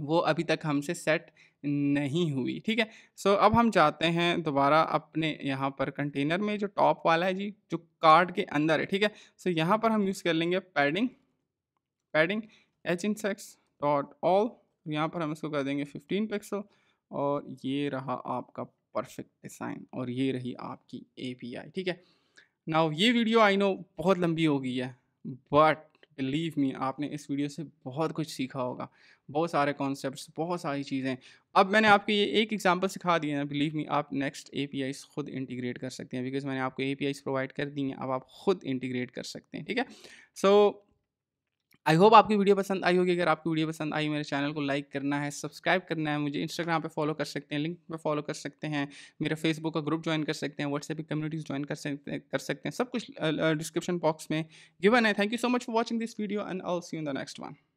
S1: वो अभी तक हमसे सेट नहीं हुई ठीक है सो so, अब हम जाते हैं दोबारा अपने यहाँ पर कंटेनर में जो टॉप वाला है जी जो कार्ड के अंदर है ठीक है सो so, यहाँ पर हम यूज़ कर लेंगे padding padding edge insets dot all यहाँ पर हम इसको कर देंगे 15 पिक्सल और ये रहा आपका परफेक्ट डिज़ाइन और ये रही आपकी ए ठीक है ना ये वीडियो आई नो बहुत लंबी हो गई है बट बिलीव मी आपने इस वीडियो से बहुत कुछ सीखा होगा बहुत सारे कॉन्सेप्ट बहुत सारी चीज़ें अब मैंने आपको ये एक एग्जांपल सिखा दिया है बिलीव मी आप नेक्स्ट ए खुद इंटीग्रेट कर सकते हैं बिकॉज मैंने आपको ए प्रोवाइड कर दी हैं अब आप खुद इंटीग्रेट कर सकते हैं ठीक है सो आई होप आपकी वीडियो पसंद आई होगी अगर आपकी वीडियो पसंद आई मेरे चैनल को लाइक करना है सब्सक्राइब करना है मुझे इंस्टाग्राम पे फॉलो कर सकते हैं लिंक पे फॉलो कर सकते हैं मेरा फेसबुक का ग्रुप ज्वाइन कर सकते हैं व्हाट्सएप की कम्युनिटीज़ ज्वाइन कर सकते हैं कर सकते हैं सब कुछ डिस्क्रिप्शन बॉक्स में गिवन है thank you so much for watching this video and all see in the next one